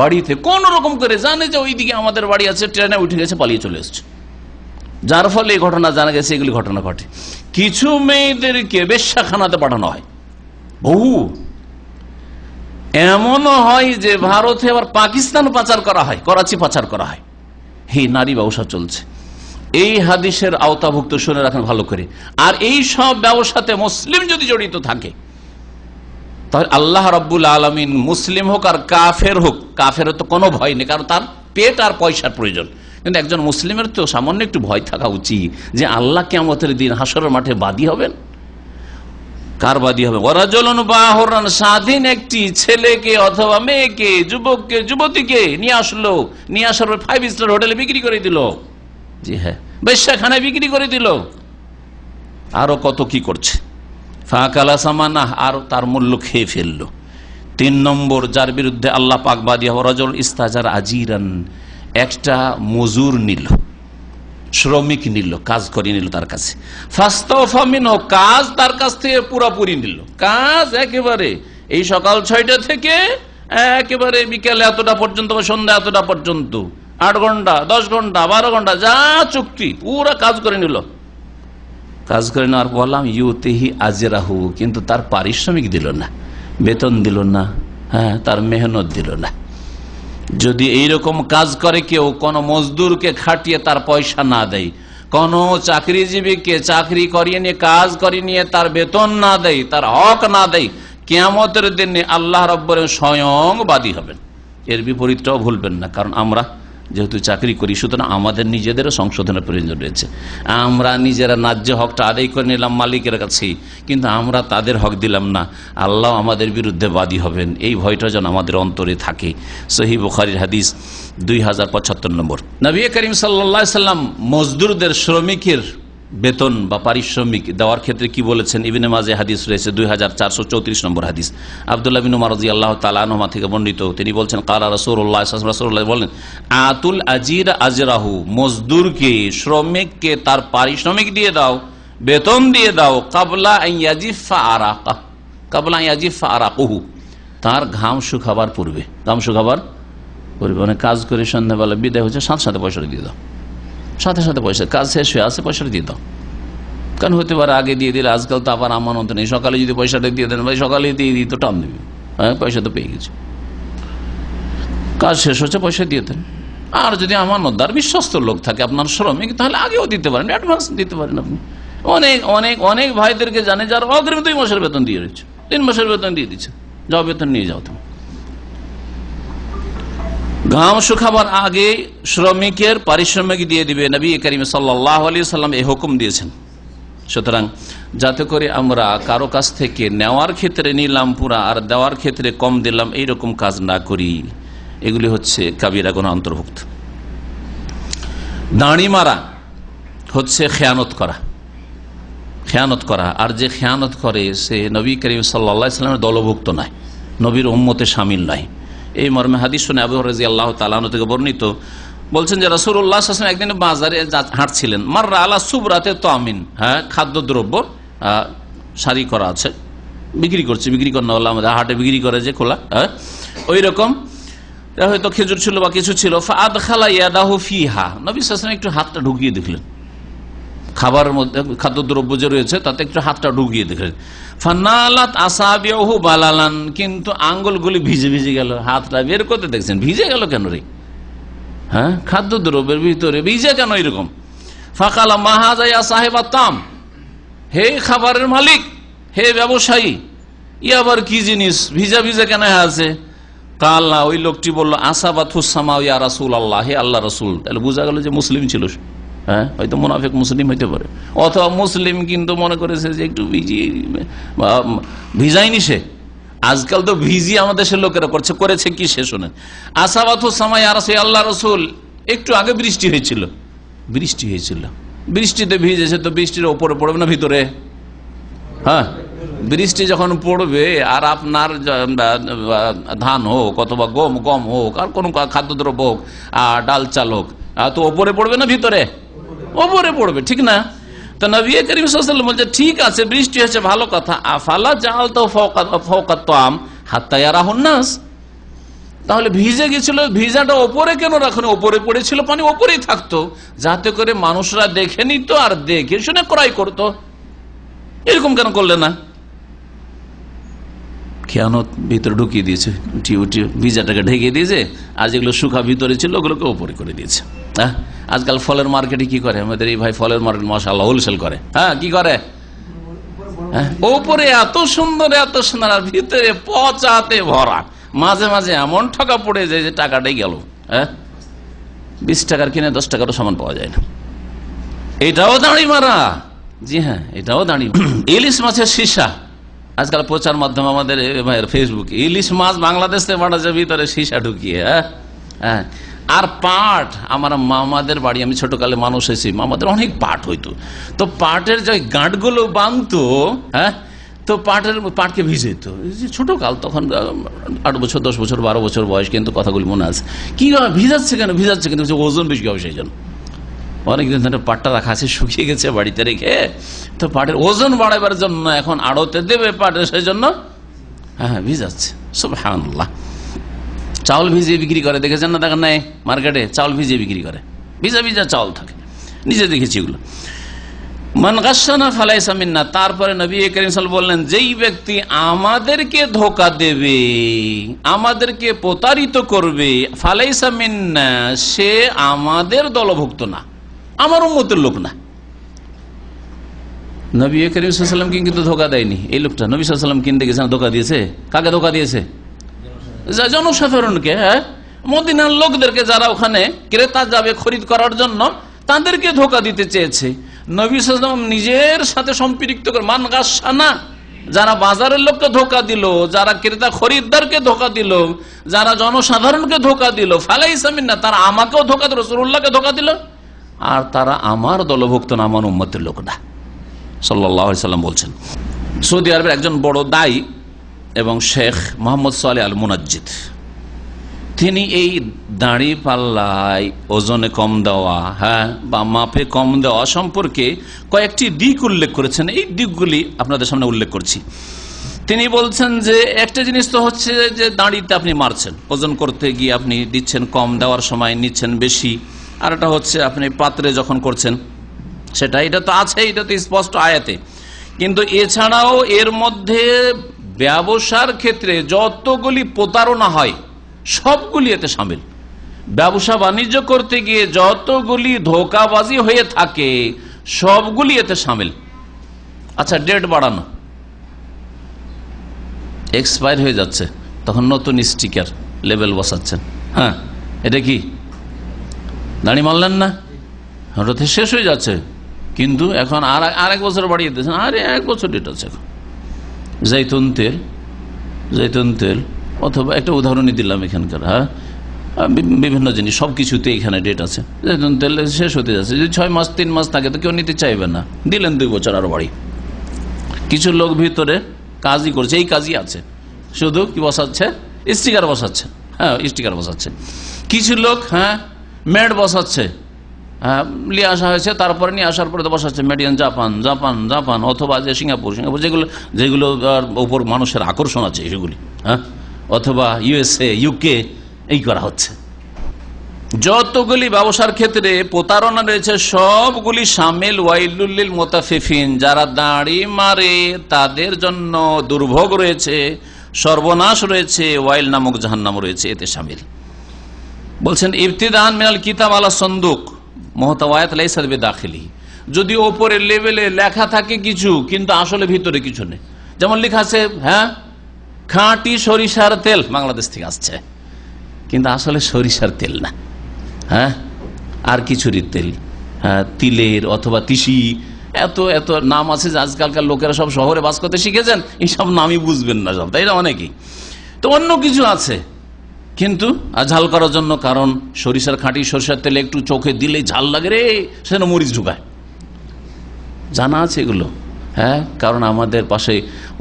বাড়িতে কোন রকম করে জানে যে ওইদিকে আমাদের বাড়ি আছে ট্রেনে উঠে গেছে পালিয়ে চলে এসছে যার ফলে এই ঘটনা জানা গেছে এগুলি ঘটনা ঘটে কিছু মেয়েদেরকে বেশ্যাখানাতে পাঠানো হয় বহু এমনও হয় যে ভারতে আবার পাকিস্তান পাচার করা হয় করাচি পাচার করা হয় হে নারী ব্যবসা চলছে এই হাদিসের আওতাভুক্ত শুনে রাখেন ভালো করে আর এই সব ব্যবসাতে মুসলিম যদি জড়িত থাকে তাহলে আল্লাহ রব্বুল আলমিন মুসলিম হোক আর কাফের হোক কাফের তো কোনো ভয় নেই কারণ তার পেট আর পয়সার প্রয়োজন কিন্তু একজন মুসলিমের তো সামান্য একটু ভয় থাকা উচিত যে আল্লাহ কেমতের দিন হাসরের মাঠে বাদী হবেন কার বাদী হবে ওরাজলন বাহরণ স্বাধীন একটি ছেলেকে অথবা মেয়েকে যুবককে যুবতীকে নিয়ে আসলো নিয়ে আসার ফাইভ স্টার হোটেলে বিক্রি করে দিল জি হ্যাঁ বেশ্যাখানায় বিক্রি করে দিল আরো কত কি করছে ফাঁকালা সামানা আর তার মূল্য খেয়ে ফেললো তিন নম্বর যার বিরুদ্ধে আল্লাহ পাকবাদী হরজল ইস্তাজার আজিরান একটা মজুর নিল শ্রমিক নিল কাজ করে নিল তার কাছে ফাস্তাফামিন কাজ তার কাছ থেকে পুরাপুরি নিল কাজ একেবারে এই সকাল ছয়টা থেকে একেবারে বিকেলে এতটা পর্যন্ত বা সন্ধ্যা এতটা পর্যন্ত আট ঘন্টা দশ ঘন্টা বারো ঘন্টা যা চুক্তি পুরা কাজ করে নিল কাজ করে নেওয়ার বললাম ইউতেহি হু কিন্তু তার পারিশ্রমিক দিল না বেতন দিল না হ্যাঁ তার মেহনত দিল না যদি এইরকম কাজ করে কেউ কোনো মজদুরকে খাটিয়ে তার পয়সা না দেয় কোনো চাকরিজীবীকে চাকরি করিয়ে নিয়ে কাজ করিয়ে নিয়ে তার বেতন না দেয় তার হক না দেয় কেয়ামতের দিনে আল্লাহ রব্বরে স্বয়ং বাদী হবেন এর বিপরীতটাও ভুলবেন না কারণ আমরা যেহেতু চাকরি করি সুতরাং আমাদের নিজেদেরও সংশোধনের প্রয়োজন রয়েছে আমরা নিজেরা ন্যায্য হকটা আদায় করে নিলাম মালিকের কাছে কিন্তু আমরা তাদের হক দিলাম না আল্লাহ আমাদের বিরুদ্ধে বাদী হবেন এই ভয়টা যেন আমাদের অন্তরে থাকে সহি বুখারির হাদিস দুই হাজার পঁচাত্তর নম্বর নবী করিম সাল্লা সাল্লাম মজদুরদের শ্রমিকের বেতন বা পারিশ্রমিক দেওয়ার ক্ষেত্রে কি বলেছেন ইবিনে মাঝে হাদিস রয়েছে দুই হাজার চারশো চৌত্রিশ নম্বর হাদিস আবদুল্লাহ বিন মারজি আল্লাহ তালানহমা থেকে বন্ডিত তিনি বলছেন কালা রসুল্লাহ রসুল্লাহ বলেন আতুল আজির আজরাহু মজদুরকে শ্রমিককে তার পারিশ্রমিক দিয়ে দাও বেতন দিয়ে দাও কাবলা ইয়াজিফা আরাকা কাবলা ইয়াজিফা কহু তার ঘাম শুকাবার পূর্বে ঘাম শুকাবার পূর্বে মানে কাজ করে সন্ধ্যাবেলা বিদায় হচ্ছে সাথে সাথে পয়সা দিয়ে দাও সাথে সাথে পয়সা কাজ শেষ হয়ে আসে পয়সাটা দিয়ে দাও কারণ হতে পারে আগে দিয়ে দিলে আজকাল তো আবার আমার অন্ত নেই সকালে যদি পয়সাটা দিয়ে দেন ভাই সকালে দিয়ে দিই তো টান দেবে হ্যাঁ পয়সা তো পেয়ে গেছে কাজ শেষ হচ্ছে পয়সা দিয়ে দেন আর যদি আমার নদার বিশ্বস্ত লোক থাকে আপনার শ্রমিক তাহলে আগেও দিতে পারেন অ্যাডভান্স দিতে পারেন আপনি অনেক অনেক অনেক ভাইদেরকে জানে যার অগ্রিম দুই মাসের বেতন দিয়ে রয়েছে তিন মাসের বেতন দিয়ে দিচ্ছে যাও বেতন নিয়ে যাও তুমি ঘাম শুকাবার আগে শ্রমিকের পারিশ্রমিক দিয়ে দিবে নবী করিম সাল্লাহ আলী সাল্লাম এই হুকুম দিয়েছেন সুতরাং যাতে করে আমরা কারো কাছ থেকে নেওয়ার ক্ষেত্রে নিলাম পুরা আর দেওয়ার ক্ষেত্রে কম দিলাম এইরকম কাজ না করি এগুলি হচ্ছে কাবিরা কোনো অন্তর্ভুক্ত দাঁড়ি মারা হচ্ছে খেয়ানত করা খেয়ানত করা আর যে খেয়ানত করে সে নবী করিম সাল্লা সাল্লামের দলভুক্ত নয় নবীর উম্মতে সামিল নয় এই মর্মে হাদিস শুনে আবু রাজি আল্লাহ তালন থেকে বর্ণিত বলছেন যে রসুল্লাহ হাসান একদিন বাজারে হাঁটছিলেন মার আলা সুবরাতে তামিন হ্যাঁ খাদ্যদ্রব্য সারি করা আছে বিক্রি করছে বিক্রি করেন আল্লাহ আমাদের হাটে বিক্রি করে যে খোলা হ্যাঁ ওই রকম হয়তো খেজুর ছিল বা কিছু ছিল আদ খালা ফি ফিহা নবী হাসান একটু হাতটা ঢুকিয়ে দেখলেন খাবারের মধ্যে খাদ্যদ্রব্য যে রয়েছে তাতে একটু হাতটা ঢুকিয়ে দেখলেন ফান্নালাত আসাবিয়াহু বালালান কিন্তু আঙ্গুলগুলি ভিজে ভিজে গেল হাতটা বের করতে দেখছেন ভিজে গেল কেন রে হ্যাঁ খাদ্যদ্রব্যের ভিতরে ভিজে কেন এরকম ফাঁকালা মাহাজাইয়া সাহেবা তাম হে খাবারের মালিক হে ব্যবসায়ী ই আবার কি জিনিস ভিজা ভিজা কেন আছে কাল্লা ওই লোকটি বলল আসাবাথুসামা ইয়া রাসুল আল্লাহ হে আল্লাহ রসুল তাহলে বোঝা গেল যে মুসলিম ছিল হ্যাঁ হয়তো মুনাফেক মুসলিম হইতে পারে অথবা মুসলিম কিন্তু মনে করেছে যে একটু ভিজি ভিজাইনি সে আজকাল তো ভিজি আমাদের দেশের লোকেরা করছে করেছে কি সে শোনেন আসাবাত সামাই আর সেই আল্লাহ রসুল একটু আগে বৃষ্টি হয়েছিল বৃষ্টি হয়েছিল বৃষ্টিতে ভিজেছে তো বৃষ্টির ওপরে পড়বে না ভিতরে হ্যাঁ বৃষ্টি যখন পড়বে আর আপনার ধান হোক অথবা গম গম হোক আর কোনো খাদ্যদ্রব্য হোক আর ডাল চাল হোক তো ওপরে পড়বে না ভিতরে ওপরে পড়বে ঠিক না তো নবী করিম সাল্লাম বলছে ঠিক আছে বৃষ্টি হয়েছে ভালো কথা আফালা জাল তো ফৌকাত আম হাত্তায়ার নাস তাহলে ভিজে গেছিল ভিজাটা ওপরে কেন রাখুন ওপরে পড়েছিল পানি ওপরেই থাকতো যাতে করে মানুষরা দেখে নিত আর দেখে শুনে ক্রয় করতো এরকম কেন করলে না খেয়ানত ভিতরে ঢুকিয়ে দিয়েছে উঠিয়ে ভিজাটাকে ঢেকে দিয়েছে আর যেগুলো শুকা ভিতরে ছিল ওগুলোকে ওপরে করে দিয়েছে হ্যাঁ আজকাল ফলের মার্কেটে কি করে আমাদের এই ভাই ফলের মার্কেট মশাল্লাহ হোলসেল করে হ্যাঁ কি করে ওপরে হ্যাঁ, এত সুন্দর এত সুন্দর আর ভিতরে পচাতে ভরা মাঝে মাঝে এমন ঠকা পড়ে যায় যে টাকাটাই গেল হ্যাঁ বিশ টাকার কিনে দশ টাকারও সমান পাওয়া যায় না এটাও দাঁড়ি মারা জি হ্যাঁ এটাও দাঁড়ি ইলিশ মাছের সীসা আজকাল প্রচার মাধ্যম আমাদের ফেসবুকে ইলিশ মাছ বাংলাদেশ থেকে পাঠাচ্ছে ভিতরে সীসা ঢুকিয়ে হ্যাঁ? হ্যাঁ আর পাট আমার মামাদের বাড়ি আমি ছোটকালে মানুষ এসেছি মামাদের অনেক পাট হইতো তো পাটের যে গাঁটগুলো বাঁধত হ্যাঁ তো পাটের পাটকে ছোট কাল তখন আট বছর দশ বছর বারো বছর বয়স কিন্তু কথাগুলি মনে আছে কীভাবে ভিজাচ্ছে কেন ভিজাচ্ছে কিন্তু ওজন বেশি হবে সেই জন্য অনেকদিন ধরে পাটটা রাখা আছে শুকিয়ে গেছে বাড়িতে রেখে তো পাটের ওজন বাড়াবার জন্য এখন আড়তে দেবে পাটের সেই জন্য হ্যাঁ ভিজাচ্ছে সব হ্যাঁ চাউল ভিজিয়ে বিক্রি করে দেখেছেন না দেখেন নাই মার্কেটে চাউল ভিজিয়ে বিক্রি করে ভিজা ভিজা চাউল থাকে নিজে দেখেছি এগুলো মানগাসানা ফালাইসামিন না তারপরে নবী করিম সাল বললেন যেই ব্যক্তি আমাদেরকে ধোকা দেবে আমাদেরকে প্রতারিত করবে ফালাইসামিন সে আমাদের দলভুক্ত না আমার উন্মতের লোক না নবী করিম কিন্তু ধোকা দেয়নি এই লোকটা নবী সাল্লাম কিনতে গেছে ধোকা দিয়েছে কাকে ধোকা দিয়েছে জনসাধারণকে হ্যাঁ মদিনার লোকদেরকে যারা ওখানে ক্রেতা যাবে খরিদ করার জন্য তাদেরকে ধোকা দিতে চেয়েছে নবী সাল্লাম নিজের সাথে সম্পৃক্ত করে মান গাছানা যারা বাজারের লোককে ধোকা দিল যারা ক্রেতা খরিদ্দারকে ধোকা দিল যারা জনসাধারণকে ধোকা দিল ফালাই ইসামিন না তারা আমাকেও ধোকা দিল সরুল্লাহকে ধোকা দিল আর তারা আমার দলভুক্ত না আমার উম্মতের লোক না সাল্লাম বলছেন সৌদি আরবের একজন বড় দায়ী এবং শেখ মোহাম্মদ সোয়ালে আল মুনাজিদ তিনি এই দাঁড়ি পাল্লায় ওজনে কম দেওয়া হ্যাঁ বা মাপে কম দেওয়া সম্পর্কে কয়েকটি দিক উল্লেখ করেছেন এই দিকগুলি আপনাদের সামনে উল্লেখ করছি তিনি বলছেন যে একটা জিনিস তো হচ্ছে যে দাঁড়িতে আপনি মারছেন ওজন করতে গিয়ে আপনি দিচ্ছেন কম দেওয়ার সময় নিচ্ছেন বেশি আর এটা হচ্ছে আপনি পাত্রে যখন করছেন সেটা এটা তো আছে এটা তো স্পষ্ট আয়াতে কিন্তু এছাড়াও এর মধ্যে ব্যবসার ক্ষেত্রে যতগুলি প্রতারণা হয় সবগুলি এতে সামিল ব্যবসা বাণিজ্য করতে গিয়ে যতগুলি ধোকাবাজি হয়ে থাকে সবগুলি এতে সামিল আচ্ছা ডেট বাড়ানো এক্সপায়ার হয়ে যাচ্ছে তখন নতুন স্টিকার লেভেল বসাচ্ছেন হ্যাঁ এটা কি দাঁড়িয়ে মারলেন না হঠাৎ শেষ হয়ে যাচ্ছে কিন্তু এখন আর আর এক বছর বাড়িয়ে দিয়েছেন আর এক বছর ডেট আছে এখন জৈতুন তেল জৈতুন তেল অথবা একটা উদাহরণই দিলাম এখানকার হ্যাঁ বিভিন্ন জিনিস সব কিছুতে এখানে ডেট আছে জৈতুন তেল শেষ হতে যাচ্ছে যদি ছয় মাস তিন মাস থাকে তো কেউ নিতে চাইবে না দিলেন দুই বছর আরও বাড়ি কিছু লোক ভিতরে কাজই করছে এই কাজই আছে শুধু কি বসাচ্ছে স্টিকার বসাচ্ছে হ্যাঁ স্টিকার বসাচ্ছে কিছু লোক হ্যাঁ মেড বসাচ্ছে নিয়ে হ্যাঁ, আসা হয়েছে তারপরে নিয়ে আসার পরে বসাচ্ছে মেডিয়ান জাপান জাপান জাপান অথবা যে সিঙ্গাপুর সিঙ্গাপুর যেগুলো যেগুলো ওপর মানুষের আকর্ষণ আছে সেগুলি হ্যাঁ অথবা ইউএসএ ইউকে এই করা হচ্ছে যতগুলি ব্যবসার ক্ষেত্রে প্রতারণা রয়েছে সবগুলি সামিল ওয়াইলুল্লিল মোতাফিফিন যারা দাঁড়ি মারে তাদের জন্য দুর্ভোগ রয়েছে সর্বনাশ রয়েছে ওয়াইল নামক জাহান্নাম রয়েছে এতে সামিল বলছেন ইফতিদান মিনাল কিতাব আলা সন্দুক মহতাবায়াত লাইসাদ বেদাখিলি যদি ওপরে লেভেলে লেখা থাকে কিছু কিন্তু আসলে ভিতরে কিছু নেই যেমন লেখা আছে হ্যাঁ খাঁটি সরিষার তেল বাংলাদেশ থেকে আসছে কিন্তু আসলে সরিষার তেল না হ্যাঁ আর কিছুরই তেল হ্যাঁ তিলের অথবা তিসি এত এত নাম আছে যে আজকালকার লোকেরা সব শহরে বাস করতে শিখেছেন এইসব নামই বুঝবেন না সব তাই না অনেকেই তো অন্য কিছু আছে কিন্তু ঝাল করার জন্য কারণ সরিষার খাঁটি সরিষার তেলে একটু চোখে দিলে ঝাল লাগে রে সেন মরিচ ঢুকায় জানা আছে এগুলো হ্যাঁ কারণ আমাদের পাশে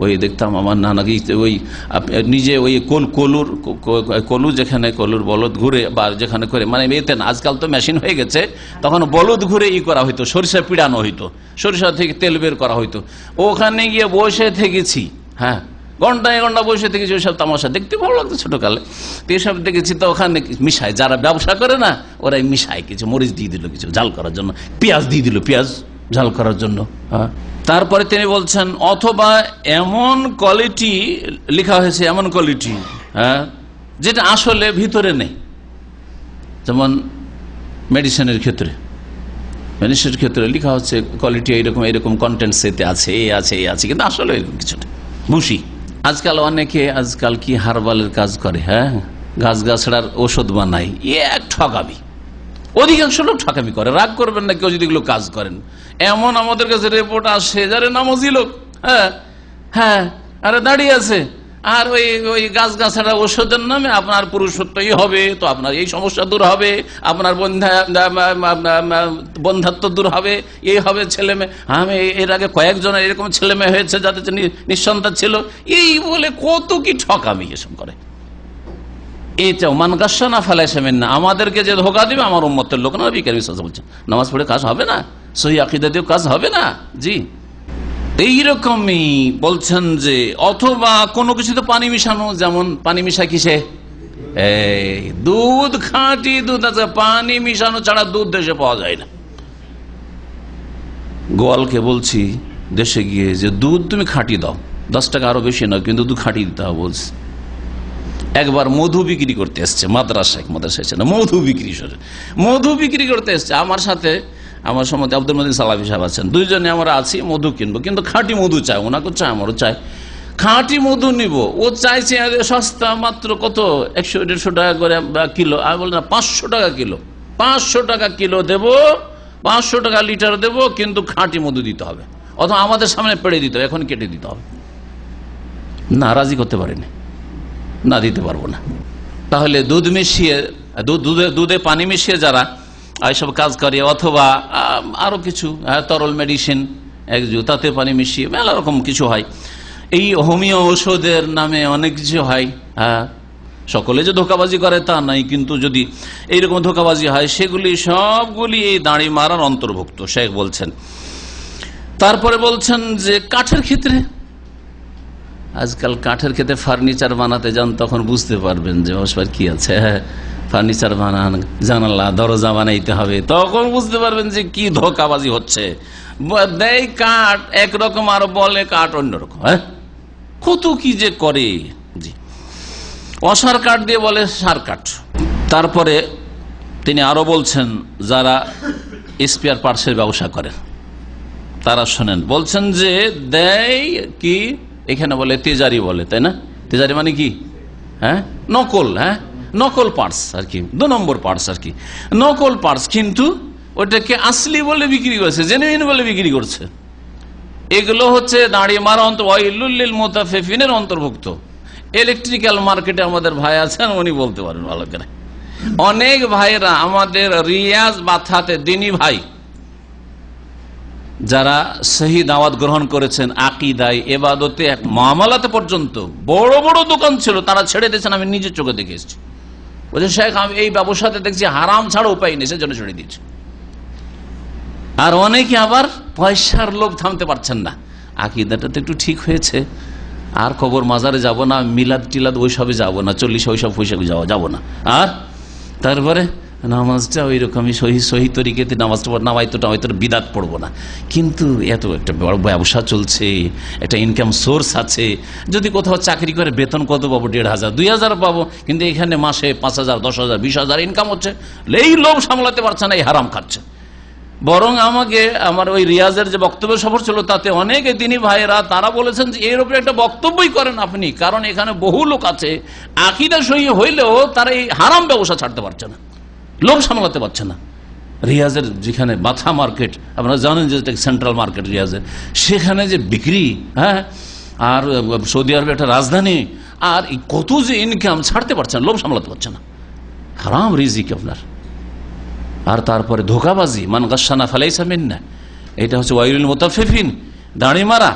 ওই দেখতাম আমার নানাকে ওই নিজে ওই কোল কলুর কলু যেখানে কলুর বলদ ঘুরে বা যেখানে করে মানে এতেন আজকাল তো মেশিন হয়ে গেছে তখন বলদ ঘুরে ই করা হইতো সরিষা পিড়ানো হইতো সরিষা থেকে তেল বের করা হইতো ওখানে গিয়ে বসে থেকেছি হ্যাঁ ঘন্টায় ঘন্টা বসে দেখেছি ওইসব তামাশা দেখতে ভালো লাগতো ছোটকালে তো এইসব দেখেছি তো ওখানে মিশায় যারা ব্যবসা করে না ওরাই মিশায় কিছু মরিচ দিয়ে দিল কিছু জাল করার জন্য পেঁয়াজ দিয়ে দিল পেঁয়াজ ঝাল করার জন্য হ্যাঁ। তারপরে তিনি বলছেন অথবা এমন কোয়ালিটি লেখা হয়েছে এমন কোয়ালিটি হ্যাঁ যেটা আসলে ভিতরে নেই যেমন মেডিসিনের ক্ষেত্রে মেডিসিনের ক্ষেত্রে লেখা হচ্ছে কোয়ালিটি এইরকম এরকম কন্টেন্ট সেতে আছে এ আছে এ আছে কিন্তু আসলে এরকম কিছু না আজকাল অনেকে আজকাল কি হারবালের কাজ করে হ্যাঁ গাছ গাছড়ার ওষুধ বানাই এ এক ঠকাবি অধিকাংশ লোক ঠকামি করে রাগ করবেন না কেউ যদি এগুলো কাজ করেন এমন আমাদের কাছে রিপোর্ট আসে যারা নামজি লোক হ্যাঁ হ্যাঁ আরে দাঁড়িয়ে আছে আর ওই ওই গাছ গাছারা ওষুধের নামে আপনার পুরুষত্বই হবে তো আপনার এই সমস্যা দূর হবে আপনার বন্ধাত্ব দূর হবে এই হবে ছেলে মেয়ে আমি এর আগে কয়েকজনের এরকম ছেলে মেয়ে হয়েছে যাদের নিঃসন্তান ছিল এই বলে কত কি ঠকামি এসব করে এইটা মানগাসা না ফেলাইসামেন না আমাদেরকে যে ধোকা দিবে আমার উম্মতের লোক না বিকার বিশ্বাস বলছে নামাজ পড়ে কাজ হবে না সহি আকিদা দিয়ে কাজ হবে না জি এইরকমই বলছেন যে অথবা কোনো কিছুতে পানি মিশানো যেমন পানি মিশা কিসে দুধ খাঁটি দুধ আছে পানি মিশানো ছাড়া দুধ দেশে পাওয়া যায় না গোয়ালকে বলছি দেশে গিয়ে যে দুধ তুমি খাঁটি দাও দশ টাকা আরো বেশি নাও কিন্তু দুধ খাঁটি দিতে হবে বলছি একবার মধু বিক্রি করতে এসছে মাদ্রাসা এক মাদ্রাসা মধু বিক্রি মধু বিক্রি করতে এসছে আমার সাথে আমার সম্মতি আব্দুল মদিন সালাফি সাহেব আছেন দুইজনে আমরা আছি মধু কিনবো কিন্তু খাঁটি মধু চাই ওনাকে চাই আমারও চাই খাঁটি মধু নিব ও চাইছে সস্তা মাত্র কত একশো দেড়শো টাকা করে কিলো আমি বলি না পাঁচশো টাকা কিলো পাঁচশো টাকা কিলো দেব পাঁচশো টাকা লিটার দেব কিন্তু খাঁটি মধু দিতে হবে অথবা আমাদের সামনে পেড়ে দিতে হবে এখন কেটে দিতে হবে না রাজি করতে পারিনি না দিতে পারবো না তাহলে দুধ মিশিয়ে দুধে দুধে পানি মিশিয়ে যারা এইসব কাজ করে অথবা আরও কিছু হ্যাঁ, তরল মেডিসিন এক জুতাতে পানি মিশিয়ে মেলা রকম কিছু হয় এই হোমিও ঔষধের নামে অনেক কিছু হয় হ্যাঁ সকলে যে ধোকাবাজি করে তা নাই কিন্তু যদি এইরকম ধোকাবাজি হয় সেগুলি সবগুলি এই দাঁড়ি মারার অন্তর্ভুক্ত শেখ বলছেন তারপরে বলছেন যে কাঠের ক্ষেত্রে আজকাল কাঠের ক্ষেত্রে ফার্নিচার বানাতে যান তখন বুঝতে পারবেন যে মশবার কি আছে হ্যাঁ ফার্নিচার বানান জানালা দরজা বানাইতে হবে তখন বুঝতে পারবেন যে কি ধোকাবাজি হচ্ছে দেয় কাঠ একরকম আর বলে কাঠ অন্যরকম হ্যাঁ কত কি যে করে জি অসার কাঠ দিয়ে বলে সার কাঠ তারপরে তিনি আরো বলছেন যারা স্পেয়ার পার্টসের ব্যবসা করেন তারা শোনেন বলছেন যে দেয় কি এখানে বলে তেজারি বলে তাই না তেজারি মানে কি হ্যাঁ নকল হ্যাঁ নকল পার্টস আর কি দু নম্বর পার্টস আর কি নকল পার্টস কিন্তু ওটাকে আসলি বলে বিক্রি করছে জেনুইন বলে বিক্রি করছে এগুলো হচ্ছে দাঁড়িয়ে মার অন্তর মোতাফেফিনের অন্তর্ভুক্ত ইলেকট্রিক্যাল মার্কেটে আমাদের ভাই আছেন উনি বলতে পারেন ভালো করে অনেক ভাইরা আমাদের রিয়াজ বাথাতে দিনী ভাই যারা সেই দাওয়াত গ্রহণ করেছেন আকিদায় এবাদতে এক মামলাতে পর্যন্ত বড় বড় দোকান ছিল তারা ছেড়ে দিয়েছেন আমি নিজের চোখে দেখে এসেছি বলছেন শেখ আমি এই ব্যবসাতে দেখছি হারাম ছাড়া উপায় নেই সেজন্য ছেড়ে দিয়েছে আর অনেকে আবার পয়সার লোভ থামতে পারছেন না আকিদাটা তো একটু ঠিক হয়েছে আর কবর মাজারে যাব না মিলাদ টিলাদ ওইসবে যাব না চল্লিশ ওইসব ওইসবে যাওয়া যাব না আর তারপরে নামাজটা ওই রকমই সহি সহি তরিকেতে নামাজটা নামাই তো নামাই তো বিদাত পড়বো না কিন্তু এত একটা বড় ব্যবসা চলছে একটা ইনকাম সোর্স আছে যদি কোথাও চাকরি করে বেতন কত পাবো দেড় হাজার দুই হাজার পাবো কিন্তু এখানে মাসে পাঁচ হাজার দশ হাজার বিশ হাজার ইনকাম হচ্ছে এই লোভ সামলাতে পারছে না এই হারাম খাচ্ছে বরং আমাকে আমার ওই রিয়াজের যে বক্তব্য সফর ছিল তাতে অনেকে তিনি ভাইয়েরা তারা বলেছেন যে এর উপরে একটা বক্তব্যই করেন আপনি কারণ এখানে বহু লোক আছে আকিদা সহি হইলেও তারা এই হারাম ব্যবসা ছাড়তে পারছে না লোভ সামলাতে পারছে না রিয়াজের যেখানে বাথা মার্কেট আপনারা জানেন যে সেন্ট্রাল মার্কেট রিয়াজের সেখানে যে বিক্রি হ্যাঁ আর সৌদি আরবের একটা রাজধানী আর কত যে ইনকাম ছাড়তে পারছে না লোভ সামলাতে পারছে না হারাম রিজিক আপনার আর তারপরে ধোকাবাজি মান গাসানা ফালাই সামিন না এটা হচ্ছে ওয়াইরুল মোতাফিফিন দাঁড়ি মারা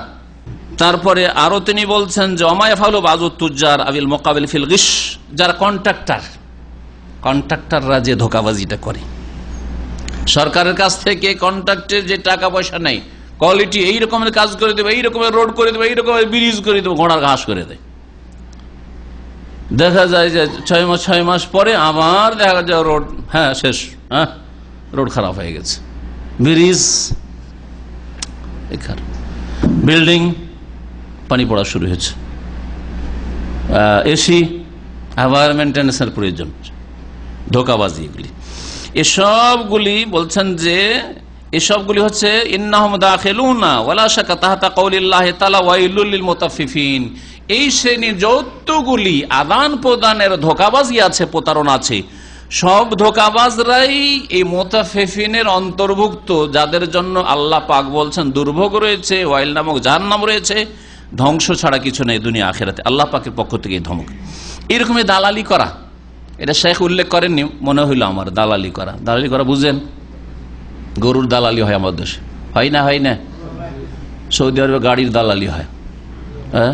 তারপরে আরও তিনি বলছেন যে অমায় ফালো বাজু তুজার আবিল মোকাবিল ফিল গিস যারা কন্ট্রাক্টার কন্ট্রাক্টাররা যে ধোকাবাজিটা করে সরকারের কাছ থেকে কন্ট্রাক্টের যে টাকা পয়সা নেই কোয়ালিটি এই রকমের কাজ করে দেবে এই রকমের রোড করে দেবে এই রকমের ব্রিজ করে দেবে ঘোড়ার ঘাস করে দেয় দেখা যায় যে ছয় মাস ছয় মাস পরে আবার দেখা যায় রোড হ্যাঁ শেষ হ্যাঁ রোড খারাপ হয়ে গেছে ব্রিজ বিল্ডিং পানি পড়া শুরু হয়েছে এসি আবার মেনটেন্সের প্রয়োজন ধোকাবাজি এগুলি এসবগুলি বলছেন যে এসবগুলি হচ্ছে ইন্নাহমদাহিন এই শ্রেণীর যতগুলি আদান প্রদানের ধোকাবাজি আছে প্রতারণা আছে সব ধোকাবাজরাই এই মোতাফেফিনের অন্তর্ভুক্ত যাদের জন্য আল্লাহ পাক বলছেন দুর্ভোগ রয়েছে ওয়াইল নামক যার নাম রয়েছে ধ্বংস ছাড়া কিছু নেই দুনিয়া আখেরাতে আল্লাহ পাকের পক্ষ থেকে ধমক এরকমই দালালি করা এটা শেখ উল্লেখ করেননি মনে হইলো আমার দালালি করা দালালি করা বুঝেন গরুর দালালি হয় আমার দেশে হয় না হয় না সৌদি আরবে গাড়ির দালালি হয় হ্যাঁ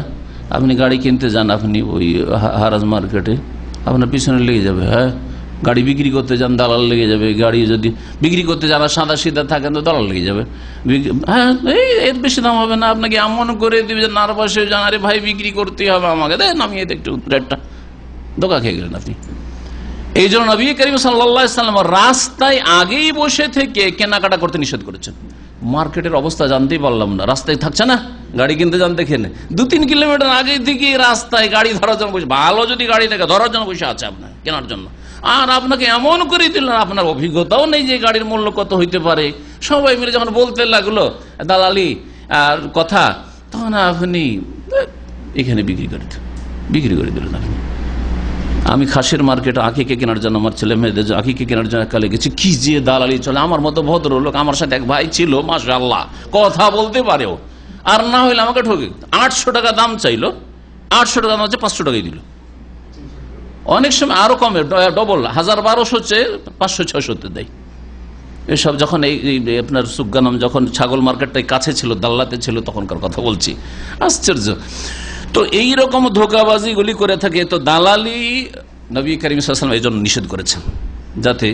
আপনি গাড়ি কিনতে যান আপনি ওই হারাজ মার্কেটে আপনার পিছনে লেগে যাবে হ্যাঁ গাড়ি বিক্রি করতে যান দালাল লেগে যাবে গাড়ি যদি বিক্রি করতে যান আর সাদা সিধা থাকেন তো দালাল লেগে যাবে হ্যাঁ এই এর বেশি দাম হবে না আপনাকে এমন করে দিবে যে নার্ভাস হয়ে যান আরে ভাই বিক্রি করতে হবে আমাকে দেন আমি এতে একটু রেটটা দোকা খেয়ে গেলেন আপনি এই জন্য নবী করিম সাল্লাম রাস্তায় আগেই বসে থেকে কেনাকাটা করতে নিষেধ করেছেন মার্কেটের অবস্থা জানতেই পারলাম না রাস্তায় থাকছে না গাড়ি কিনতে জানতে খেলে দু তিন কিলোমিটার আগে দিকে রাস্তায় গাড়ি ধরার জন্য ভালো যদি গাড়ি থাকে ধরার জন্য বসে আছে আপনার কেনার জন্য আর আপনাকে এমন করে দিলেন আপনার অভিজ্ঞতাও নেই যে গাড়ির মূল্য কত হইতে পারে সবাই মিলে যখন বলতে লাগলো দালালি আর কথা তখন আপনি এখানে বিক্রি করে বিক্রি করে দিলেন আপনি আমি খাসের মার্কেট আঁকিকে কেনার জন্য আমার ছেলে মেয়েদের আঁকিকে কেনার জন্য কালে গেছি কি যে দালালি চলে আমার মতো ভদ্রলোক আমার সাথে এক ভাই ছিল মাসা আল্লাহ কথা বলতে পারেও আর না হইলে আমাকে ঠকে আটশো টাকা দাম চাইলো আটশো টাকা দাম হচ্ছে পাঁচশো টাকাই দিল অনেক সময় আরো কমে ডবল হাজার বারোশো চেয়ে পাঁচশো ছয়শোতে দেয় এসব যখন এই আপনার সুজ্ঞানম যখন ছাগল মার্কেটটাই কাছে ছিল দাল্লাতে ছিল তখনকার কথা বলছি আশ্চর্য তো এই রকম ধোকাবাজিগুলি করে থাকে তো দালালি নবী করিম সাল্লাম এই জন্য নিষেধ করেছেন যাতে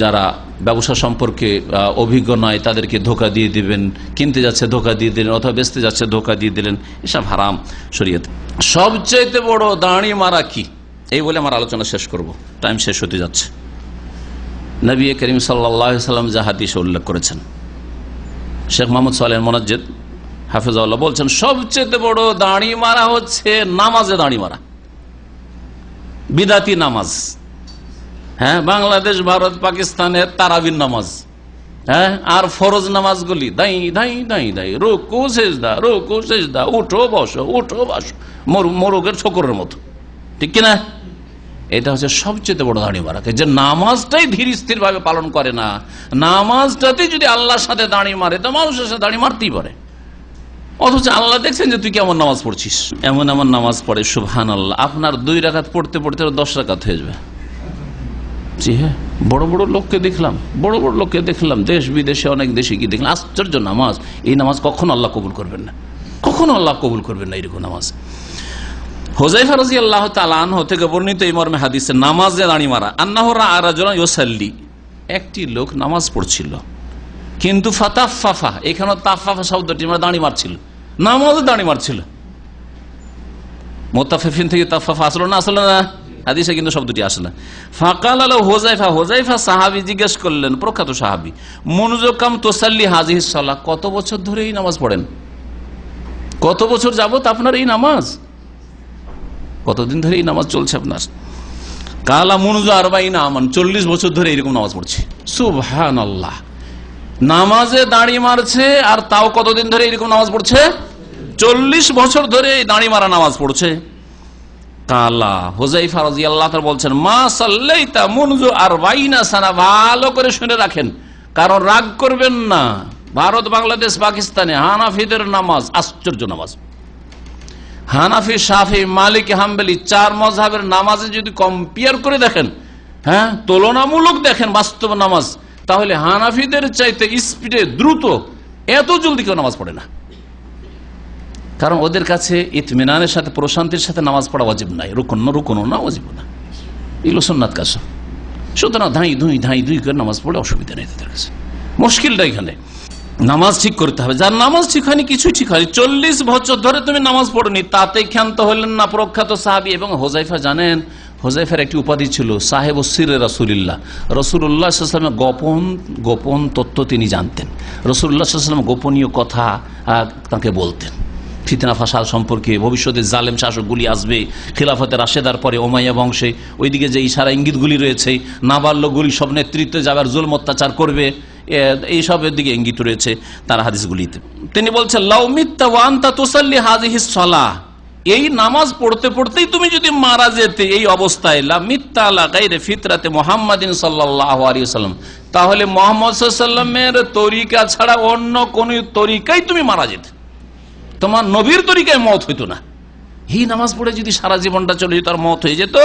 যারা ব্যবসা সম্পর্কে অভিজ্ঞ নয় তাদেরকে ধোকা দিয়ে দিবেন কিনতে যাচ্ছে ধোকা দিয়ে দিলেন অথবা বেচতে যাচ্ছে ধোকা দিয়ে দিলেন এসব হারাম শরীয়তে সবচেয়ে বড় দাঁড়িয়ে মারা কি এই বলে আমার আলোচনা শেষ করব টাইম শেষ হতে যাচ্ছে নবী করিম সাল্লা সাল্লাম যা উল্লেখ করেছেন শেখ মোহাম্মদ সাল মোনাজ্জেদ হাফেজাউল্লাহ বলছেন সবচেয়ে বড় দাঁড়ি মারা হচ্ছে নামাজে দাঁড়ি মারা বিদাতি নামাজ হ্যাঁ বাংলাদেশ ভারত পাকিস্তানের তারাবির নামাজ হ্যাঁ আর ফরজ নামাজগুলি দাই দাই দাই দাই রোকু সেজদা রোকু সেজদা উঠো বসো উঠো বসো মোরগের ছোকরের মতো ঠিক কিনা এটা হচ্ছে সবচেয়ে বড় দাঁড়িয়ে মারাকে যে নামাজটাই ধীর স্থির ভাবে পালন করে না নামাজটাতে যদি আল্লাহর সাথে দাঁড়িয়ে মারে তো মানুষের সাথে দাঁড়িয়ে মারতেই পারে অথচ আল্লাহ দেখছেন যে তুই কেমন নামাজ পড়ছিস এমন এমন নামাজ পড়ে সুবহান আল্লাহ আপনার দুই রাখাত পড়তে পড়তে দশ রাখাত হয়ে যাবে হ্যাঁ বড় বড় লোককে দেখলাম বড় বড় লোককে দেখলাম দেশ বিদেশে অনেক দেশে কি দেখলাম আশ্চর্য নামাজ এই নামাজ কখনো আল্লাহ কবুল করবেন না কখনো আল্লাহ কবুল করবেন না এরকম নামাজ হোজাইফা রাজি আল্লাহ তালান থেকে বর্ণিত এই মর্মে হাদিসে নামাজে দাঁড়ি মারা আন্নাহরা আরাজনা ইয়োসাল্লি একটি লোক নামাজ পড়ছিল কিন্তু ফাতাফাফা এখানে তাফাফা শব্দটি আমরা মানে দাঁড়ি মারছিল নামাজও দাঁড়িয়ে মারছিল মোতাফিফিন থেকে তাফাফা আসলো না আসলো না হাদিসে কিন্তু শব্দটি আসে না ফাঁকাল আলো হোজাইফা হোজাইফা সাহাবি জিজ্ঞেস করলেন প্রখ্যাত সাহাবি মনোজকাম তোসাল্লি হাজিহিসাল্লাহ কত বছর ধরে এই নামাজ পড়েন কত বছর যাবত আপনার এই নামাজ কতদিন ধরে এই নামাজ চলছে আপনার কালা মনুজ আরবাইন আমান চল্লিশ বছর ধরে এরকম নামাজ পড়ছে সুবহান আল্লাহ নামাজে দাঁড়িয়ে মারছে আর তাও কতদিন ধরে এরকম নামাজ পড়ছে চল্লিশ বছর ধরে দাঁড়ি মারা নামাজ পড়ছে কালা হোজাইফা রাজি আল্লাহ বলছেন মা মনজু আর বাইনা সানা ভালো করে শুনে রাখেন কারণ রাগ করবেন না ভারত বাংলাদেশ পাকিস্তানে হানাফিদের নামাজ আশ্চর্য নামাজ হানাফি সাফি মালিক হাম্বেলি চার মজহাবের নামাজে যদি কম্পেয়ার করে দেখেন হ্যাঁ তুলনামূলক দেখেন বাস্তব নামাজ তাহলে হানাফিদের চাইতে স্পিডে দ্রুত এত জলদি কেউ নামাজ পড়ে না কারণ ওদের কাছে ইতমিনানের সাথে প্রশান্তির সাথে নামাজ পড়া অজীব নাই রুকন রুকন না অজীব না এগুলো সোননাথ কাছ সুতরাং ধাঁই ধুই ধাঁই ধুই করে নামাজ পড়ে অসুবিধা নেই তাদের কাছে মুশকিলটা এখানে নামাজ ঠিক করতে হবে যার নামাজ ঠিক হয়নি কিছুই ঠিক হয়নি চল্লিশ বছর ধরে তুমি নামাজ পড়নি তাতে ক্ষান্ত হলেন না প্রখ্যাত সাহাবি এবং হোজাইফা জানেন হোজাইফার একটি উপাধি ছিল সাহেব ওসির রসুলিল্লাহ রসুল্লাহামের গোপন গোপন তত্ত্ব তিনি জানতেন রসুল্লাহাম গোপনীয় কথা তাকে বলতেন ফিতনা ফাসাল সম্পর্কে ভবিষ্যতে জালেম শাসকগুলি আসবে খিলাফতের রাশেদার পরে ওমাইয়া বংশে ওইদিকে যে ইশারা ইঙ্গিতগুলি রয়েছে নাবাল্যগুলি সব নেতৃত্বে যাবার জুলম অত্যাচার করবে এইসবের দিকে ইঙ্গিত রয়েছে তার হাদিসগুলিতে তিনি বলছেন লাউমিত্তা ওয়ান তা তোসাল্লি এই নামাজ পড়তে পড়তেই তুমি যদি মারা যেতে এই অবস্থায় ফিতরাতে তাহলে তরিকা ছাড়া অন্য কোন তরিকাই তুমি মারা যেতে তোমার নবীর তরিকায় মত হইতো না হি নামাজ পড়ে যদি সারা জীবনটা চলে যেত আর মত হয়ে যেত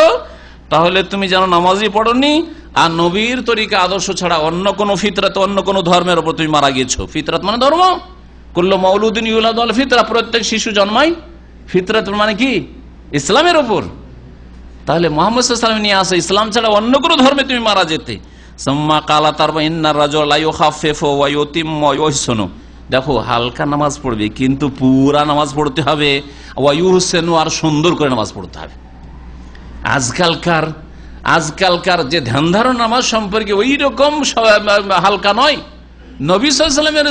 তাহলে তুমি যেন নামাজই পড়নি আর নবীর তরিকা আদর্শ ছাড়া অন্য কোনো ফিতরাত অন্য কোনো ধর্মের ওপর তুমি মারা গিয়েছো ফিতরাত মানে ধর্ম করলো মৌলুদ্দিন ইউলাদ ফিতরা প্রত্যেক শিশু জন্মায় ফিতরাত মানে কি ইসলামের ওপর তাহলে মোহাম্মদ নিয়ে আসে ইসলাম ছাড়া অন্য কোনো ধর্মে তুমি মারা যেতে সম্মা কালা তারপর ইন্নার রাজ লাইও খাফেফো ওই শোনো দেখো হালকা নামাজ পড়বে কিন্তু পুরা নামাজ পড়তে হবে ওয়ু হোসেন আর সুন্দর করে নামাজ পড়তে হবে আজকালকার আজকালকার যে ধ্যান ধারণ নামাজ সম্পর্কে ওই রকম হালকা নয় নবী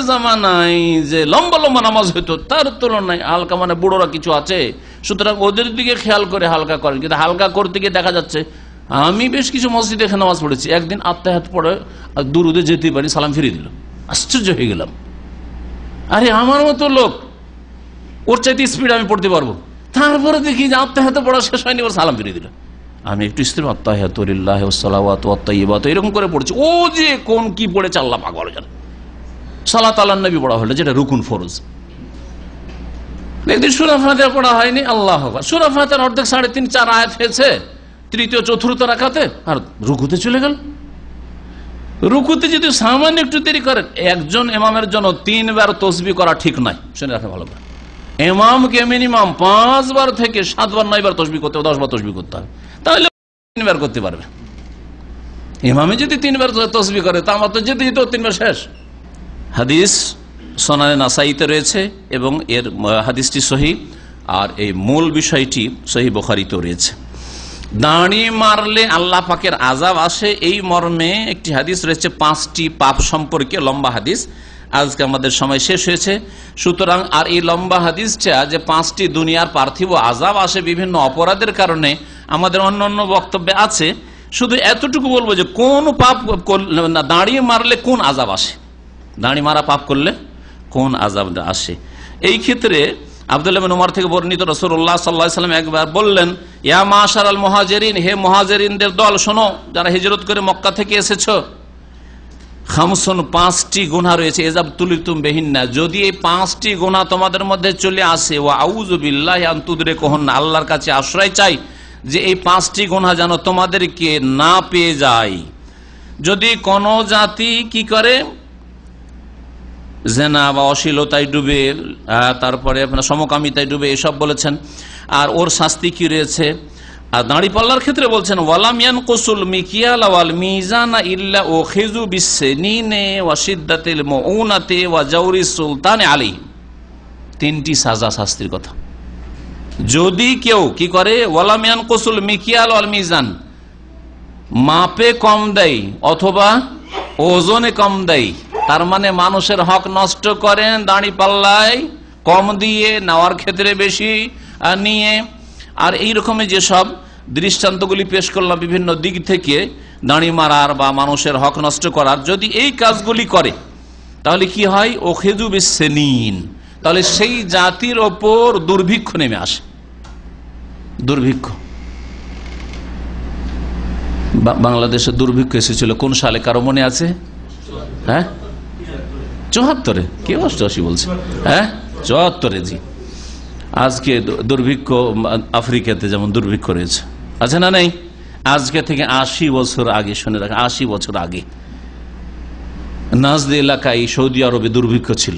জামানায় যে লম্বা লম্বা নামাজ হইতো তার তুলনায় হালকা মানে বুড়োরা কিছু আছে সুতরাং ওদের দিকে খেয়াল করে হালকা করেন কিন্তু হালকা করতে গিয়ে দেখা যাচ্ছে আমি বেশ কিছু মসজিদে এখানে নামাজ পড়েছি একদিন আত্মাহাত পড়ে দূর যেতে পারি সালাম ফিরিয়ে দিল আশ্চর্য হয়ে গেলাম আরে আমার মতো লোক ওর চাইতে স্পিড আমি পড়তে পারবো তারপরে দেখি যে আত্মাহাত পড়া শেষ হয়নি ওর সালাম ফিরিয়ে দিল আমি একটু স্ত্রী আত্মাহাতুল্লাহ সালাওয়াত এরকম করে পড়ছি ও যে কোন কি পড়ে চাল্লা পাগল জান সালাত আল্লাহনবী পড়া হলো যেটা রুকুন ফরজ একদিন সুরাফাতে পড়া হয়নি আল্লাহ সুরাফাতের অর্ধেক সাড়ে তিন চার আয়াত হয়েছে তৃতীয় চতুর্থ রাখাতে আর রুকুতে চলে গেল রুকুতে যদি সামান্য একটু দেরি করেন একজন এমামের জন্য তিনবার তসবি করা ঠিক নয় শুনে রাখা ভালো করে এমামকে মিনিমাম পাঁচবার থেকে সাতবার নয়বার তসবি করতে হবে দশবার তসবি করতে হবে তাহলে তিনবার করতে পারবে এমামে যদি তিনবার তসবি করে তা আমার তো যেতে যেতে তিনবার শেষ হাদিস সোনালে নাসাইতে রয়েছে এবং এর হাদিসটি সহি আর এই মূল বিষয়টি সহি বোখারিতেও রয়েছে দাঁড়িয়ে মারলে আল্লাহ পাকের আজাব আসে এই মর্মে একটি হাদিস রয়েছে পাঁচটি পাপ সম্পর্কে লম্বা হাদিস আজকে আমাদের সময় শেষ হয়েছে সুতরাং আর এই লম্বা হাদিসটা যে পাঁচটি দুনিয়ার পার্থিব আজাব আসে বিভিন্ন অপরাধের কারণে আমাদের অন্য অন্য বক্তব্যে আছে শুধু এতটুকু বলবো যে কোন পাপ দাঁড়িয়ে মারলে কোন আজাব আসে দাঁড়িয়ে মারা পাপ করলে কোন আজাব আসে এই ক্ষেত্রে আবদুল্লাহ উমর থেকে বর্ণিত রসুল্লাহ সাল্লাহাম একবার বললেন ইয়া মাশার আল মহাজেরিন হে মহাজেরিনদের দল শোনো যারা হিজরত করে মক্কা থেকে এসেছ খামসন পাঁচটি গুণা রয়েছে এজাব তুলি তুম বেহিন্না যদি এই পাঁচটি গুণা তোমাদের মধ্যে চলে আসে ও আউজবিল্লাহ আন্তুদরে কোহন আল্লাহর কাছে আশ্রয় চাই যে এই পাঁচটি গুণা যেন তোমাদেরকে না পেয়ে যায় যদি কোন জাতি কি করে জেনা বা অশ্লীলতায় ডুবে তারপরে আপনার সমকামিতায় ডুবে এসব বলেছেন আর ওর শাস্তি কি রয়েছে আর দাঁড়ি পাল্লার ক্ষেত্রে বলছেন ওয়ালামিয়ান কসুল মিকিয়াল ওয়াল মিজানা ইল্লা ও খেজু বিশ্বনিনে ওয়া সিদ্দাতিল মৌনাতে ওয়া জাউরি সুলতান আলী তিনটি সাজা শাস্তির কথা যদি কেউ কি করে ওয়ালামিয়ান কসুল মিকিয়াল ওয়াল মিজান মাপে কম দেয় অথবা ওজনে কম দেয় তার মানে মানুষের হক নষ্ট করেন দাঁড়ি পাল্লায় কম দিয়ে নেওয়ার ক্ষেত্রে বেশি নিয়ে আর এই রকমের যেসব দৃষ্টান্তগুলি পেশ করলাম বিভিন্ন দিক থেকে দাঁড়ি মারার বা মানুষের হক নষ্ট করার যদি এই কাজগুলি করে তাহলে কি হয় ও ওখেজু নিন তাহলে সেই জাতির ওপর দুর্ভিক্ষ নেমে আসে দুর্ভিক্ষ বাংলাদেশে দুর্ভিক্ষ এসেছিল কোন সালে কারো মনে আছে হ্যাঁ চুহাত্তরে কে অষ্টআশি বলছে হ্যাঁ চুয়াত্তরে জি আজকে দুর্ভিক্ষ আফ্রিকাতে যেমন দুর্ভিক্ষ রয়েছে আছে না নাই আজকে থেকে আশি বছর আগে শুনে রাখ আশি বছর আগে নাজদে এলাকায় সৌদি আরবে দুর্ভিক্ষ ছিল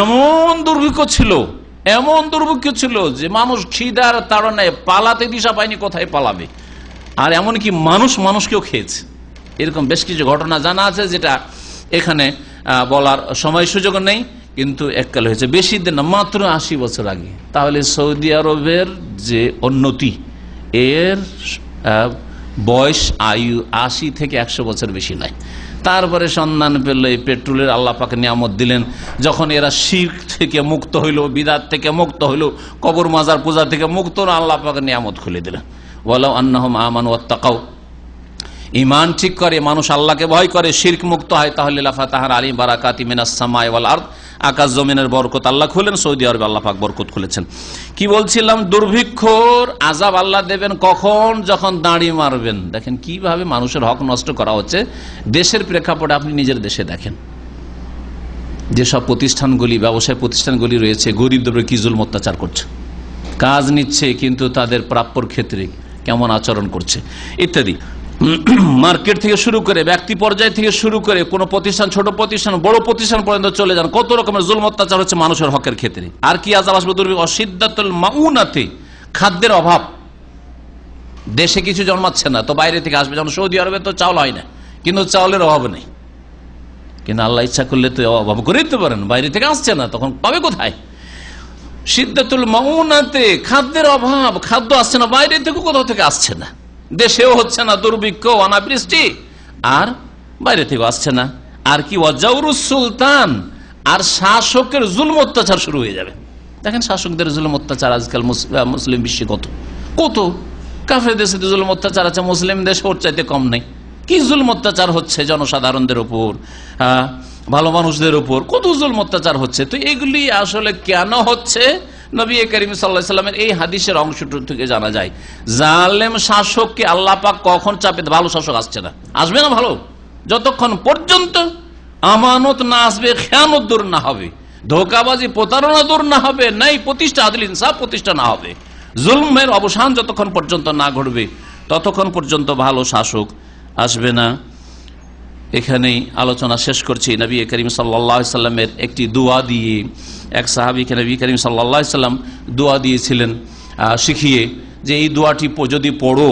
এমন দুর্ভিক্ষ ছিল এমন দুর্ভিক্ষ ছিল যে মানুষ খিদার তাড়নায় পালাতে দিশা পায়নি কোথায় পালাবে আর এমন কি মানুষ মানুষকেও খেয়েছে এরকম বেশ কিছু ঘটনা জানা আছে যেটা এখানে বলার সময় সুযোগ নেই কিন্তু এককাল হয়েছে বেশি দিন না মাত্র আশি বছর আগে তাহলে সৌদি আরবের যে উন্নতি এর বয়স আয়ু আশি থেকে একশো বছর বেশি নাই তারপরে সন্ধান পেল এই পেট্রোলের আল্লাপাকে নিয়ামত দিলেন যখন এরা শিখ থেকে মুক্ত হইল বিদাত থেকে মুক্ত হইল কবর মাজার পূজা থেকে মুক্ত আল্লাপাকে নিয়ামত খুলে দিলেন বলো আন্নাহম আমান ওয়াত্তাকাও ইমান ঠিক করে মানুষ আল্লাহকে ভয় করে শির্ক মুক্ত হয় তাহলে লাফা তাহার আলী বারাকাতি মিনাসমাই আর্থ আকাশ জমিনের বরকত আল্লাহ খুলেন সৌদি আরবে আল্লাহাক বরকত খুলেছেন কি বলছিলাম দুর্ভিক্ষর আজাব আল্লাহ দেবেন কখন যখন দাঁড়ি মারবেন দেখেন কিভাবে মানুষের হক নষ্ট করা হচ্ছে দেশের প্রেক্ষাপটে আপনি নিজের দেশে দেখেন যেসব প্রতিষ্ঠানগুলি ব্যবসায় প্রতিষ্ঠানগুলি রয়েছে গরিব দপ্তরে কি জুল অত্যাচার করছে কাজ নিচ্ছে কিন্তু তাদের প্রাপ্যর ক্ষেত্রে কেমন আচরণ করছে ইত্যাদি মার্কেট থেকে শুরু করে ব্যক্তি পর্যায় থেকে শুরু করে কোনো প্রতিষ্ঠান ছোট প্রতিষ্ঠান বড় প্রতিষ্ঠান পর্যন্ত চলে যান কত রকমের জুল অত্যাচার হচ্ছে মানুষের হকের ক্ষেত্রে আর কি আজ আসবে দুর্বি অসিদ্ধাতুল মাউনাতে খাদ্যের অভাব দেশে কিছু জন্মাচ্ছে না তো বাইরে থেকে আসবে যেমন সৌদি আরবে তো চাউল হয় না কিন্তু চাউলের অভাব নেই কিন্তু আল্লাহ ইচ্ছা করলে তো অভাব করে দিতে পারেন বাইরে থেকে আসছে না তখন পাবে কোথায় সিদ্ধাতুল মাউনাতে খাদ্যের অভাব খাদ্য আসছে না বাইরে থেকে কোথাও থেকে আসছে না দেশেও হচ্ছে না দুর্ভিক্ষ অনাবৃষ্টি আর বাইরে থেকে আসছে না আর কি ওয়াজাউরুস সুলতান আর শাসকের জুলম অত্যাচার শুরু হয়ে যাবে দেখেন শাসকদের জুলম অত্যাচার আজকাল মুসলিম বিশ্বে কত কত কাফের দেশে জুলম অত্যাচার আছে মুসলিম দেশে ওর চাইতে কম নেই কি জুলম অত্যাচার হচ্ছে জনসাধারণদের উপর হ্যাঁ, ভালো মানুষদের উপর কত জুলম অত্যাচার হচ্ছে তো এগুলি আসলে কেন হচ্ছে নবী করিম সাল্লাহ সাল্লামের এই হাদিসের অংশটুকু থেকে জানা যায় জালেম শাসককে আল্লাহ কখন চাপে ভালো শাসক আসছে না আসবে না ভালো যতক্ষণ পর্যন্ত আমানত না আসবে খেয়ানত দূর না হবে ধোকাবাজি প্রতারণা দূর না হবে নাই প্রতিষ্ঠা আদিল ইনসাফ প্রতিষ্ঠা না হবে জুলমের অবসান যতক্ষণ পর্যন্ত না ঘটবে ততক্ষণ পর্যন্ত ভালো শাসক আসবে না এখানেই আলোচনা শেষ করছি নবী করিম সাল্লাহ সাল্লামের একটি দোয়া দিয়ে এক সাহাবিকে নবী করিম সাল্লাহ সাল্লাম দোয়া দিয়েছিলেন শিখিয়ে যে এই দোয়াটি যদি পড়ো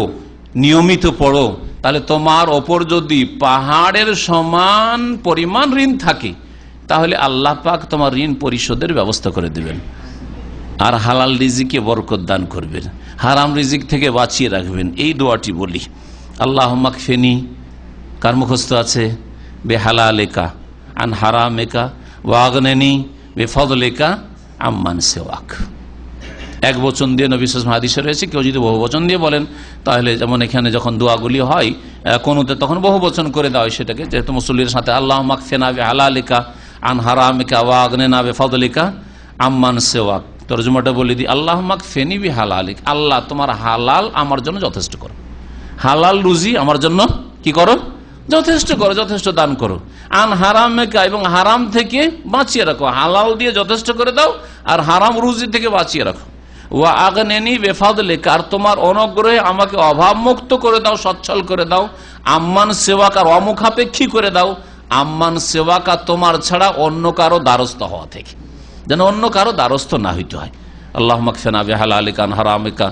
নিয়মিত পড়ো তাহলে তোমার ওপর যদি পাহাড়ের সমান পরিমাণ ঋণ থাকে তাহলে আল্লাহ পাক তোমার ঋণ পরিশোধের ব্যবস্থা করে দেবেন আর হালাল রিজিকে বরকত দান করবেন হারাম রিজিক থেকে বাঁচিয়ে রাখবেন এই দোয়াটি বলি আল্লাহ মাকফেনি কার মুখস্থ আছে বে হালালেকা আন হারামেকা ওয়াগনেনি বে ফদলেকা আম্মান সেওয়াক এক বচন দিয়ে নবিশ্বাস মহাদিশ্য রয়েছে কেউ যদি বহু বচন দিয়ে বলেন তাহলে যেমন এখানে যখন দোয়াগুলি হয় কোনোতে তখন বহু বচন করে দেওয়া হয় সেটাকে যেহেতু মুসল্লির সাথে আল্লাহ মাকফেনা বে হালালেকা আন হারামিকা ওয়াগনেনা বে ফদলিকা আম্মান সেওয়াক তরজমাটা বলে দিই আল্লাহ মাক ফেনি বি হালালিক আল্লাহ তোমার হালাল আমার জন্য যথেষ্ট করো হালাল রুজি আমার জন্য কি করো যথেষ্ট করো যথেষ্ট দান করো আন হারাম মেকা এবং হারাম থেকে বাঁচিয়ে রাখো হালাল দিয়ে যথেষ্ট করে দাও আর হারাম রুজি থেকে বাঁচিয়ে রাখো ওয়া আগনেনি বেফাদলে কার তোমার অনগ্রহে আমাকে অভাবমুক্ত করে দাও সচ্ছল করে দাও আম্মান সেবাকার অমুখাপেক্ষী করে দাও আম্মান সেবাকা তোমার ছাড়া অন্য কারো দ্বারস্থ হওয়া থেকে যেন অন্য কারো দ্বারস্থ না হইতে হয় আল্লাহ মকফেনা বেহাল আলিকান হারামিকা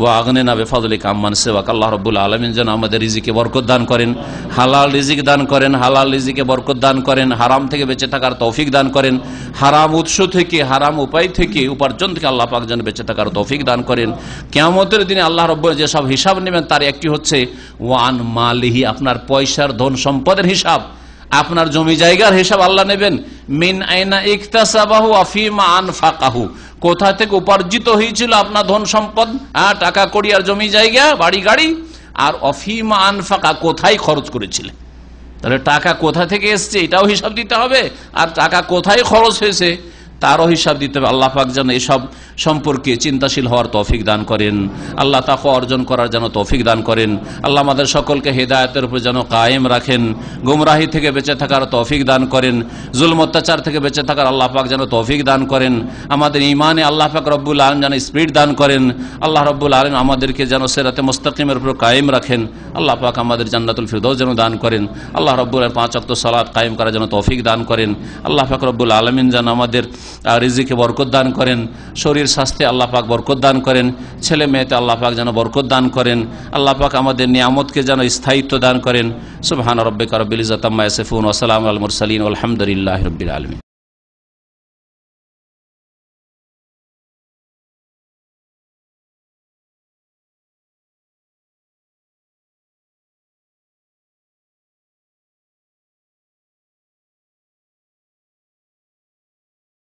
ও আগনে না বেফাদুল কাম্মান সেবাক আল্লাহ রব্বুল আলমিন যেন আমাদের রিজিকে বরকত দান করেন হালাল রিজিক দান করেন হালাল রিজিকে বরকত দান করেন হারাম থেকে বেঁচে থাকার তৌফিক দান করেন হারাম উৎস থেকে হারাম উপায় থেকে উপার্জন থেকে আল্লাহ পাক যেন বেঁচে থাকার তৌফিক দান করেন কেমতের দিনে আল্লাহ রব্বু যেসব হিসাব নেবেন তার একটি হচ্ছে ওয়ান মালিহি আপনার পয়সার ধন সম্পদের হিসাব আপনার জমি জায়গার হিসাব আল্লাহ নেবেন মিন আইনা ইকতাসাবাহু আফিমা আনফাকাহু কোথা থেকে উপার্জিত হয়েছিল আপনার ধন সম্পদ হ্যাঁ টাকা করি আর জমি জায়গা বাড়ি গাড়ি আর অফিমা আনফাকা কোথায় খরচ করেছিলেন তাহলে টাকা কোথা থেকে এসছে এটাও হিসাব দিতে হবে আর টাকা কোথায় খরচ হয়েছে তারও হিসাব দিতে হবে আল্লাহ পাক যেন এসব সম্পর্কে চিন্তাশীল হওয়ার তৌফিক দান করেন আল্লাহ তাকে অর্জন করার যেন তৌফিক দান করেন আল্লাহ আমাদের সকলকে হেদায়তের উপর যেন কায়েম রাখেন গুমরাহি থেকে বেঁচে থাকার তৌফিক দান করেন জুল অত্যাচার থেকে বেঁচে থাকার আল্লাহ পাক যেন তৌফিক দান করেন আমাদের ইমানে আল্লাহ পাক রব্বুল আলম যেন স্পিড দান করেন আল্লাহ রব্বুল আলম আমাদেরকে যেন সেরাতে মোস্তাকিমের উপর কায়েম রাখেন আল্লাহ পাক আমাদের জান্নাতুল ফিরদৌ যেন দান করেন আল্লাহ রব্বুল পাঁচ অক্ত সালাদ কায়েম করার যেন তৌফিক দান করেন আল্লাহ পাক রব্বুল আলমিন যেন আমাদের রিজিকে বরকত দান করেন শরীর স্বাস্থ্যে আল্লাপাক বরকত দান করেন ছেলে মেয়েতে আল্লাপাক যেন বরকত দান করেন আল্লাপাক আমাদের নিয়ামতকে যেন স্থায়িত্ব দান করেন সুবহান রব্বে কারবিল ইজাতাম্মা ইয়াসিফুন আসসালাম আলমুর সালিন আলহামদুলিল্লাহ রবিল আলমী